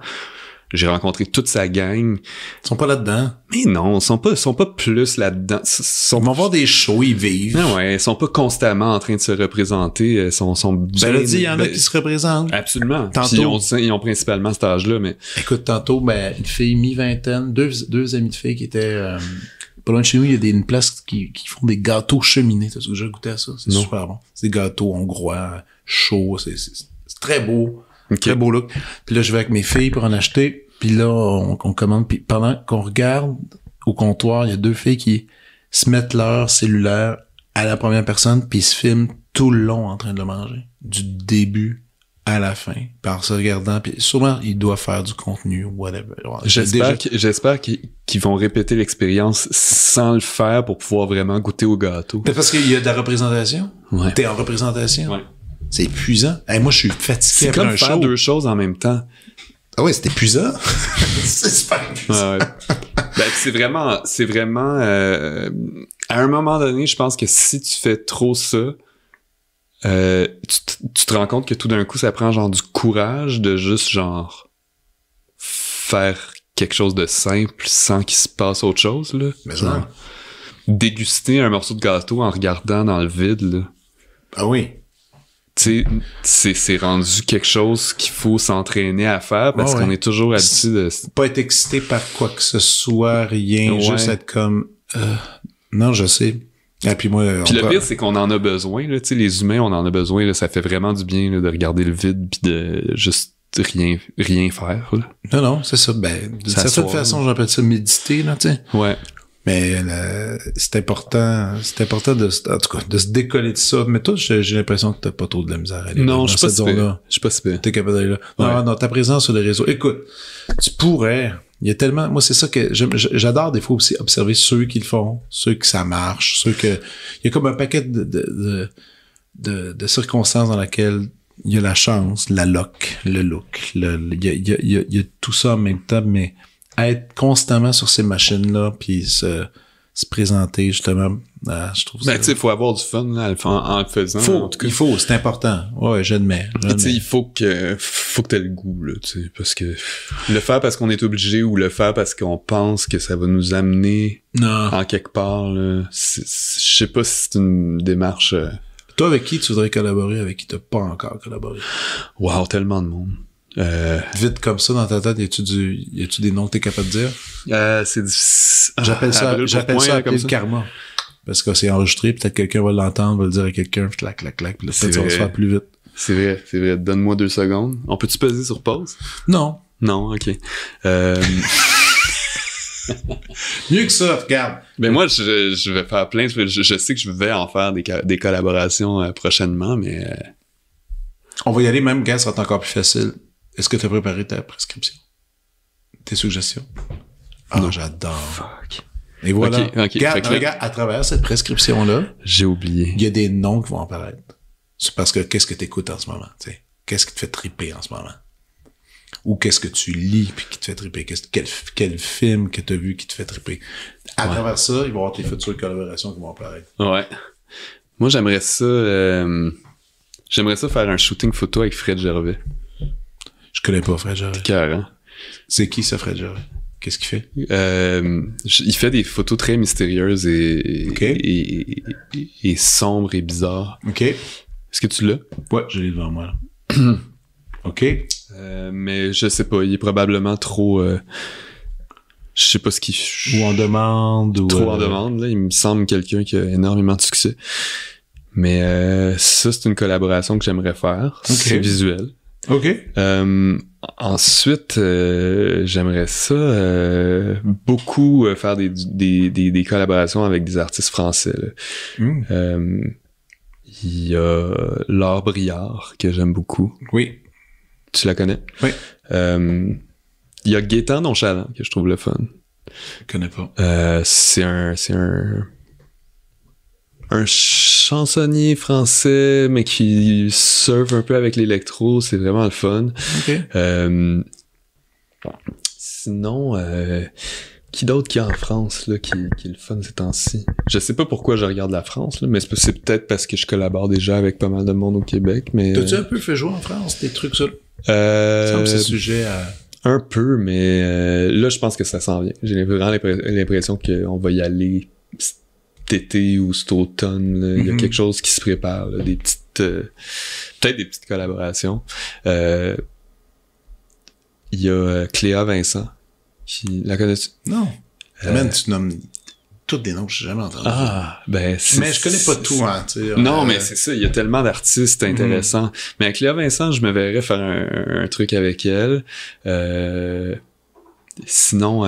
J'ai rencontré toute sa gang. Ils sont pas là-dedans. Mais non, ils sont pas, sont pas plus là-dedans. Ils, vont voir des shows, ils vivent. Non, ah ouais, ils sont pas constamment en train de se représenter. Euh, ils sont, ben, dit, il y en a ben, qui se représentent. Absolument. Tantôt. ils, ont, principalement cet âge-là, mais. Écoute, tantôt, ben, une fille mi-vingtaine, deux, amis de filles qui étaient, euh, pas loin de chez nous, il y a des, une place qui, font des gâteaux cheminés. que j'ai goûté à ça? C'est super bon. C'est des gâteaux hongrois, chauds, c'est, c'est très beau. Très beau look. Puis là, je vais avec mes filles pour en acheter. Puis là, on, commande. Puis pendant qu'on regarde au comptoir, il y a deux filles qui se mettent leur cellulaire à la première personne, puis se filment tout le long en train de le manger. Du début à la fin, par se regardant. Puis souvent, ils doivent faire du contenu, whatever. J'espère qu'ils vont répéter l'expérience sans le faire pour pouvoir vraiment goûter au gâteau. Parce qu'il y a de la représentation. Ouais. T'es en représentation. Ouais. C'est épuisant. moi, je suis fatigué après comme faire deux choses en même temps. Ah ouais, c'est épuisant. [LAUGHS] c'est super ben, c'est vraiment, c'est vraiment, euh, à un moment donné, je pense que si tu fais trop ça, euh, tu, te rends compte que tout d'un coup, ça prend genre du courage de juste genre faire quelque chose de simple sans qu'il se passe autre chose là. Mais genre, déguster un morceau de gâteau en regardant dans le vide là. Ah oui c'est c'est rendu quelque chose qu'il faut s'entraîner à faire parce qu'on est toujours habitué de pas être excité par quoi que ce soit rien juste être comme euh, non je sais Et ah, puis moi, le pire, c'est qu'on en a besoin. Là, les humains, on en a besoin. ça fait vraiment du bien de regarder le vide puis de juste rien, rien faire. Non, non, c'est ça. Ben, de cette façon, j'appelle ça méditer. Là, sais. ouais. Mais c'est important, c'est important de, en tout cas, de se décoller de ça. Mais toi, j'ai l'impression que t'as pas trop de la misère à aller non, je là Je suis pas si T'es capable d'aller là. Non, non, ta présence sur les réseaux. Écoute, tu pourrais. Il y a tellement. Moi, c'est ça que j'adore des fois aussi observer ceux qui le font, ceux que ça marche, ceux que. Il y a comme un paquet de, de, de, circonstances dans lesquelles il y a la chance, la loc, le look, il, y a, il y a tout ça en même temps, mais être constamment sur ces machines-là, puis se, présenter justement. Ah, je trouve ben, tu il faut avoir du fun en, le faisant. Faut, Il faut, c'est important. Ouais, j'admets. sais, il faut que, faut que t'aies le goût, là, parce que le faire parce qu'on est obligé ou le faire parce qu'on pense que ça va nous amener en quelque part, je sais pas si c'est une démarche. Euh, Toi, avec qui tu voudrais collaborer, avec qui t'as pas encore collaboré? Wow, tellement de monde. Euh, vite comme ça dans ta tête, y a-tu des noms que t'es capable de dire? Euh, c'est difficile. J'appelle ça, [LAUGHS] j'appelle ça, le karma. Parce que c'est enregistré, peut-être quelqu'un va l'entendre, va le dire à quelqu'un, clac, clac, clac, peut-être ça va se faire plus vite. C'est vrai, c'est vrai. Donne-moi deux secondes. On peut-tu peser sur pause? Non. Non, ok. Euh, [LAUGHS] Mieux que ça, regarde. Mais ben, moi, je, vais faire plein. Je, sais que je vais en faire des, collaborations prochainement, mais. On va y aller même quand ça va encore plus facile. Est-ce que tu as préparé ta prescription? Tes suggestions? Ah, j'adore. Fuck. Et voilà. Regarde, à travers cette prescription-là, j'ai oublié. Il y a des noms qui vont apparaître. C'est parce que qu'est-ce que tu écoutes en ce moment? Qu'est-ce qui te fait triper en ce moment? Ou qu'est-ce que tu lis puis qui te fait triper? quel, film que tu as vu qui te fait triper? À travers ça, il va y avoir tes futures collaborations qui vont apparaître. Ouais. Moi, j'aimerais ça. Euh, j'aimerais ça faire un shooting photo avec Fred Gervais. Je connais pas Fred Jarret. Hein. C'est qui ça, Fred Jarret? Qu'est-ce qu'il fait? Euh, il fait des photos très mystérieuses et, et, sombres et bizarres. OK. Est-ce que tu l'as? Ouais, je l'ai devant moi. [CLEARS THROAT] OK. Euh, mais je sais pas, il est probablement trop... Euh, je sais pas ce qu'il... Ou en demande. trop en demande, Il me semble quelqu'un qui a énormément de succès. Mais ça, c'est une collaboration que j'aimerais faire. C'est visuel. OK. Euh, ensuite, euh, j'aimerais ça euh, beaucoup faire des, collaborations avec des artistes français. Hmm. Il y a Laure Briard, que j'aime beaucoup. Oui. Tu la connais? Oui. Il y a Gaétan Nonchalant, que je trouve le fun. Je connais pas. c'est un... C'est un... Un chansonnier français, mais qui surfe un peu avec l'électro. C'est vraiment le fun. Euh, sinon, euh, qui d'autre qui est en France là, qui, est le fun ces temps-ci? Je sais pas pourquoi je regarde la France, mais c'est peut-être parce que je collabore déjà avec pas mal de monde au Québec. Mais... Euh, T'as-tu un peu fait jouer en France des trucs ça? sujet Un peu, mais là, je pense que ça s'en vient. J'ai vraiment l'impression qu'on va y aller été ou cet automne. Il y a mhm. quelque chose qui se prépare, des petites, euh, peut-être des petites collaborations. Euh, il y a euh, Cléa Vincent qui la connais-tu Non. tu nommes toutes des noms que j'ai jamais entendu. Ah, ben Mais je connais pas tout, hein, Non, mais c'est ça, il y a tellement d'artistes mhm. intéressants. Mais Cléa Vincent, je me verrais faire un, truc avec elle. Sinon,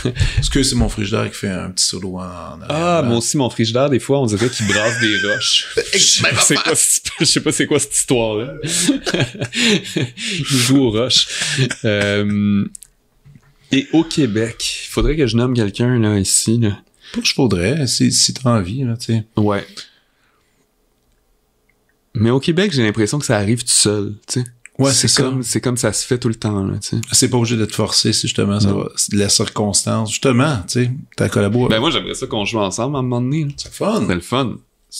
[LAUGHS] Est-ce que c'est mon frigidaire qui fait un petit solo en, en Ah, moi aussi, mon frigidaire, des fois, on dirait qu'il brasse des roches. [LAUGHS] Ben, je sais pas c'est quoi cette histoire-là. [LAUGHS] Il joue aux roches. Euh, et au Québec, il faudrait que je nomme quelqu'un, ici, je faudrais, si, si t'as envie, tu Ouais. Mais au Québec, j'ai l'impression que ça arrive tout seul, tu sais. Ouais, c'est comme c'est comme ça se fait tout le temps là, tu sais. C'est pas obligé d'être forcé, c'est justement ça va, la circonstance. Justement, tu sais, ta collabo. Ben moi j'aimerais ça qu'on joue ensemble à un moment donné. C'est fun. C'est le fun.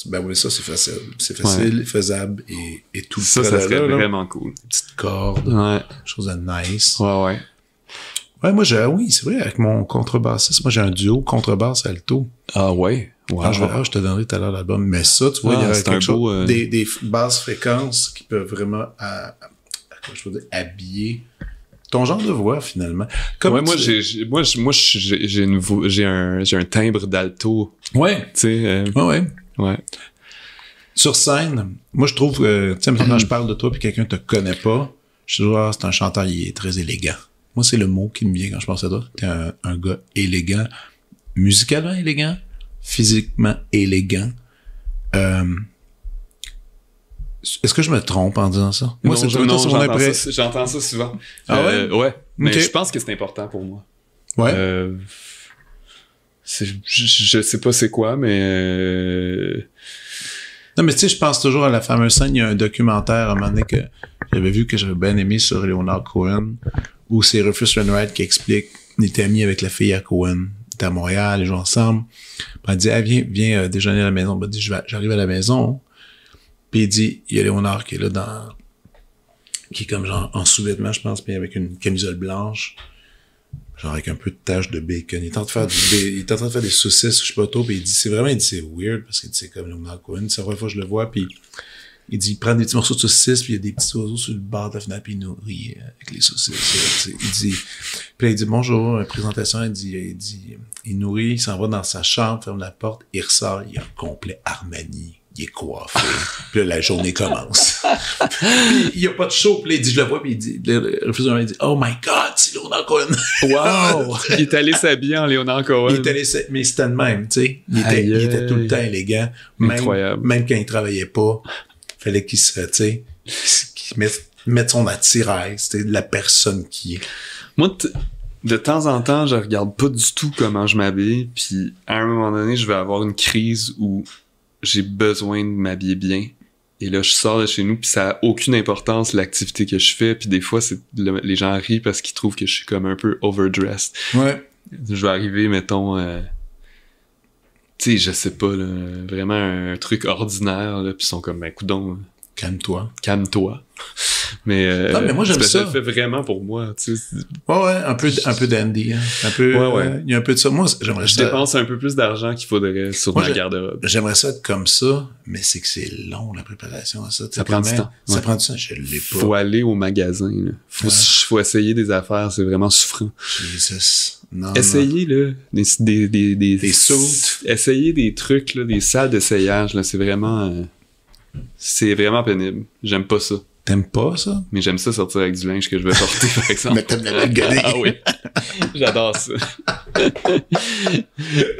Ben oui, ça c'est facile, c'est facile, faisable et, et tout. Ça, ça serait vraiment cool. petite corde, ouais. chose de nice. Ouais, ouais. Ouais, moi j'ai ah oui, c'est vrai avec mon contrebassiste, moi j'ai un duo contrebasse alto. Ah ouais. Wow. Ah, je, ah, te donnerai tout à l'heure l'album. Mais ça, tu vois, ah, il y a quelque chose, euh, des, basses fréquences qui peuvent vraiment euh, je veux dire, habillé. Ton genre de voix, finalement. moi, j'ai, moi, j'ai, un, timbre d'alto. Ouais. Tu sais. Euh, ouais, ouais. Sur scène, moi, je trouve, que euh, tu sais, maintenant, je [CLEARS THROAT] parle de toi, puis quelqu'un te connaît pas, je suis ah, c'est un chanteur, il est très élégant. Moi, c'est le mot qui me vient quand je pense à toi. T'es un, un gars élégant, musicalement élégant, physiquement élégant. Euh, est-ce que je me trompe en disant ça? Moi, c'est J'entends ça, souvent. Ah ouais? Euh, ouais. Mais je pense que c'est important pour moi. Ouais. Euh, je, je, sais pas c'est quoi, mais. Euh, non, mais tu sais, je pense toujours à la fameuse scène. Il y a un documentaire à un moment donné que j'avais vu que j'avais bien aimé sur Leonard Cohen, où c'est Rufus Wainwright qui explique qu'on était ami avec la fille à Cohen. Il à Montréal, ils jouent ensemble. Ben, dit ah, viens, viens déjeuner à la maison. Ben, elle dit j'arrive à la maison. Puis il dit, il y a Léonard qui est là dans, qui est comme genre en sous vêtement je pense, mais avec une camisole blanche, genre avec un peu de tache de bacon. Il est en train de faire, il est en train de faire des saucisses, je sais pas trop, puis il dit, c'est vraiment, il dit, c'est weird, parce que c'est comme Léonard Cohen, c'est la fois que je le vois, puis il dit, il prend des petits morceaux de saucisses, puis il y a des petits oiseaux sur le bord de la fenêtre, puis il nourrit euh, avec les saucisses. il dit, puis là, il dit bonjour, présentation, il dit, il dit, il nourrit, il s'en va dans sa chambre, ferme la porte, il ressort, il est en complet Armani il est coiffé. puis là, la journée commence. il n'y a pas de show. Puis il dit, je le vois, puis il dit, il dit, oh my God, c'est Léonard Cohen. wow! [LAUGHS] il est allé s'habiller en Léonard Cohen. mais c'était le même, tu sais. Il, était, il était tout le temps élégant. Même, Incroyable. Même quand il ne travaillait pas, fallait qu'il se, tu sais, qu'il mette, mette, son attirail, c'était la personne qui est. Moi, de temps en temps, je regarde pas du tout comment je m'habille, puis à un moment donné, je vais avoir une crise où j'ai besoin de m'habiller bien. Et là, je sors de chez nous, puis ça a aucune importance l'activité que je fais. Puis des fois, c'est les gens rient parce qu'ils trouvent que je suis comme un peu overdressed. Ouais. Je vais arriver, mettons, euh, tu sais, je sais pas, là, vraiment un truc ordinaire, là, puis ils sont comme, ben, coudon. Calme-toi. Calme-toi. Euh, mais, moi, j'aime ça. fait vraiment pour moi. Ouais, ouais, un peu, un peu d'Andy. Hein. ouais, ouais. Euh, il y a un peu de ça. Moi, j'aimerais Je dépense un peu plus d'argent qu'il faudrait sur ma garde-robe. J'aimerais ça être comme ça, mais c'est que c'est long, la préparation à ça. Ça prend du temps. Ça prend du temps, je l'ai pas. Faut aller au magasin. il Faut, essayer des affaires, c'est vraiment souffrant. Jesus. Non, essayez des, des, des, des, Essayez des trucs, là, des salles d'essayage. C'est vraiment, euh, c'est vraiment pénible. J'aime pas ça. T'aimes pas ça? Mais j'aime ça sortir avec du linge que je vais porter, [LAUGHS] par exemple. Mais t'aimes la ah oui. J'adore ça. [LAUGHS]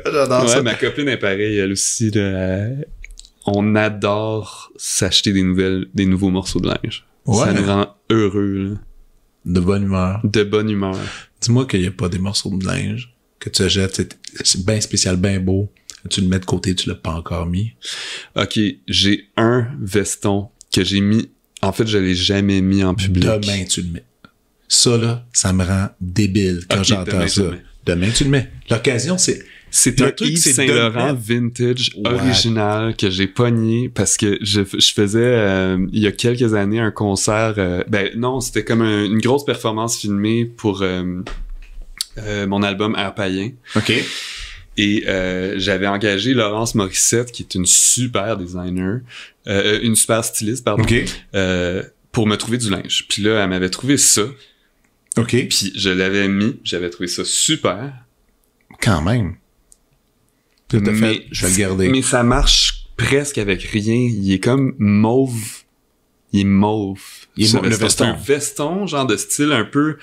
J'adore ça. Ma copine est pareille, elle aussi. on adore s'acheter des nouvelles, des nouveaux morceaux de linge. Ça nous rend heureux. De bonne humeur. De bonne humeur. Dis-moi qu'il n'y a pas des morceaux de linge que tu achètes. C'est bien spécial, bien beau. Tu le mets de côté, tu l'as pas encore mis. Ok, j'ai un veston que j'ai mis en fait, je l'ai jamais mis en public. Demain, tu le mets. Ça, là, ça me rend débile quand j'entends ça. demain, tu le mets. L'occasion, c'est. C'est un truc Saint Laurent vintage original que j'ai pogné parce que je, faisais euh, il y a quelques années un concert. Euh, ben non, c'était comme une grosse performance filmée pour euh, mon album Air Païen. Ok. Et j'avais engagé Laurence Morissette qui est une super designer euh, une super styliste, pardon, euh, pour me trouver du linge. Puis là, elle m'avait trouvé ça. OK. Puis je l'avais mis, j'avais trouvé ça super. Quand même. Tout je vais le garder. Mais ça marche presque avec rien. Il est comme mauve. Il est mauve. Il est mauve, un veston, genre de style un peu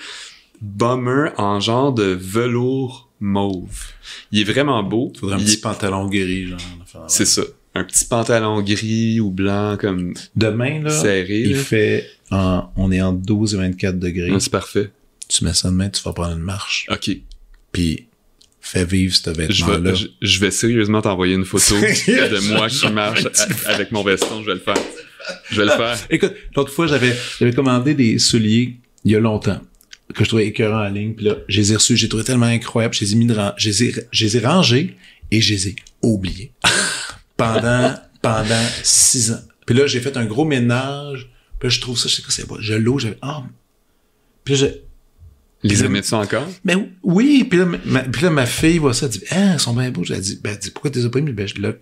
bomber en genre de velours mauve. Il est vraiment beau. Faudrait un petit pantalon guéri. genre. C'est ça un petit pantalon gris ou blanc comme demain là serré il fait on est en 12 et 24 degrés ah, c'est parfait tu mets ça demain tu vas prendre une marche ok puis fais vivre ce vêtement là je, vais, sérieusement t'envoyer une photo [LAUGHS] de moi qui marche [LAUGHS] avec mon veston je vais le faire je vais le ah, faire écoute l'autre fois j'avais j'avais commandé des souliers il y a longtemps que je trouvais écœurants en ligne puis là je les ai reçus j'ai trouvé tellement incroyable je les ai mis de, je je les ai rangés et je les ai oubliés [LAUGHS] pendant, pendant six ans. Puis là, j'ai fait un gros ménage. Puis là, je trouve ça, je sais quoi, c'est Je l'eau, j'avais. Ah! Oh. Puis là, je. Les aimais ça encore? Mais ben oui, puis là, ma, puis là, ma fille voit ça, elle dit, ah, ils sont bien beaux. J'ai dit, ben, dit... « pourquoi t'es pas mis? Ben, je, là,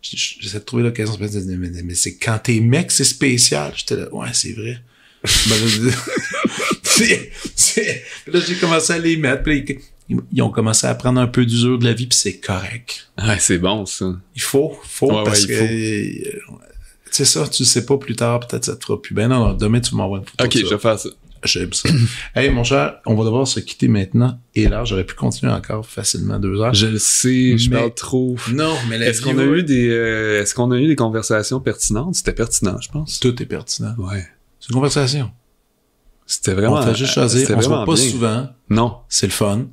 j'essaie de trouver l'occasion. Mais, mais, mais c'est quand t'es mec, c'est spécial. J'étais là, ouais, c'est vrai. [LAUGHS] ben, là, [LAUGHS] là j'ai commencé à les mettre. Puis ils ont commencé à prendre un peu d'usure de la vie, puis c'est correct. Ouais, c'est bon, ça. Il faut, faut, parce que... Euh, c'est ça, tu sais pas plus tard, peut-être ça te fera plus. Ben non, non demain, tu m'envoies OK, je vais faire ça. J'aime ça. [COUGHS] hey, mon cher, on va devoir se quitter maintenant. Et là, j'aurais pu continuer encore facilement deux heures. Je le sais, je parle trop. Non, mais Est-ce a eu des, euh, est-ce qu'on a eu des conversations pertinentes? C'était pertinent, je pense. Tout est pertinent. Ouais. C'est une conversation. C'était vraiment. On t'a juste On pas souvent. Non. C'est le fun.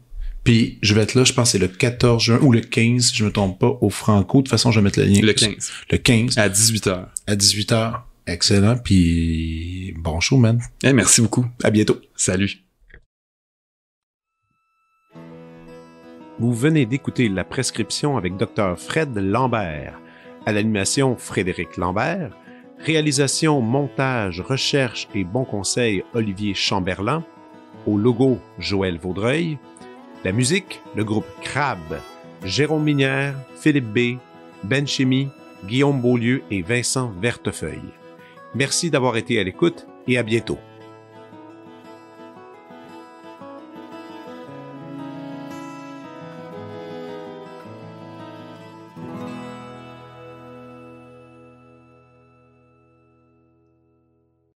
Puis je vais être là, je pense c'est le 14 juin ou le 15, si je me trompe pas, au Franco. De toute façon, je vais mettre le lien. Le 15. Le 15. À 18h. À 18h. Excellent. Puis bon show, man. Eh, merci beaucoup. À bientôt. Salut. Vous venez d'écouter la prescription avec Dr. Fred Lambert. À l'animation, Frédéric Lambert. Réalisation, montage, recherche et bons conseils, Olivier Chamberlain. Au logo, Joël Vaudreuil. La musique, le groupe Crab, Jérôme Minière, Philippe B, Ben Chimie, Guillaume Beaulieu et Vincent Vertefeuille. Merci d'avoir été à l'écoute et à bientôt.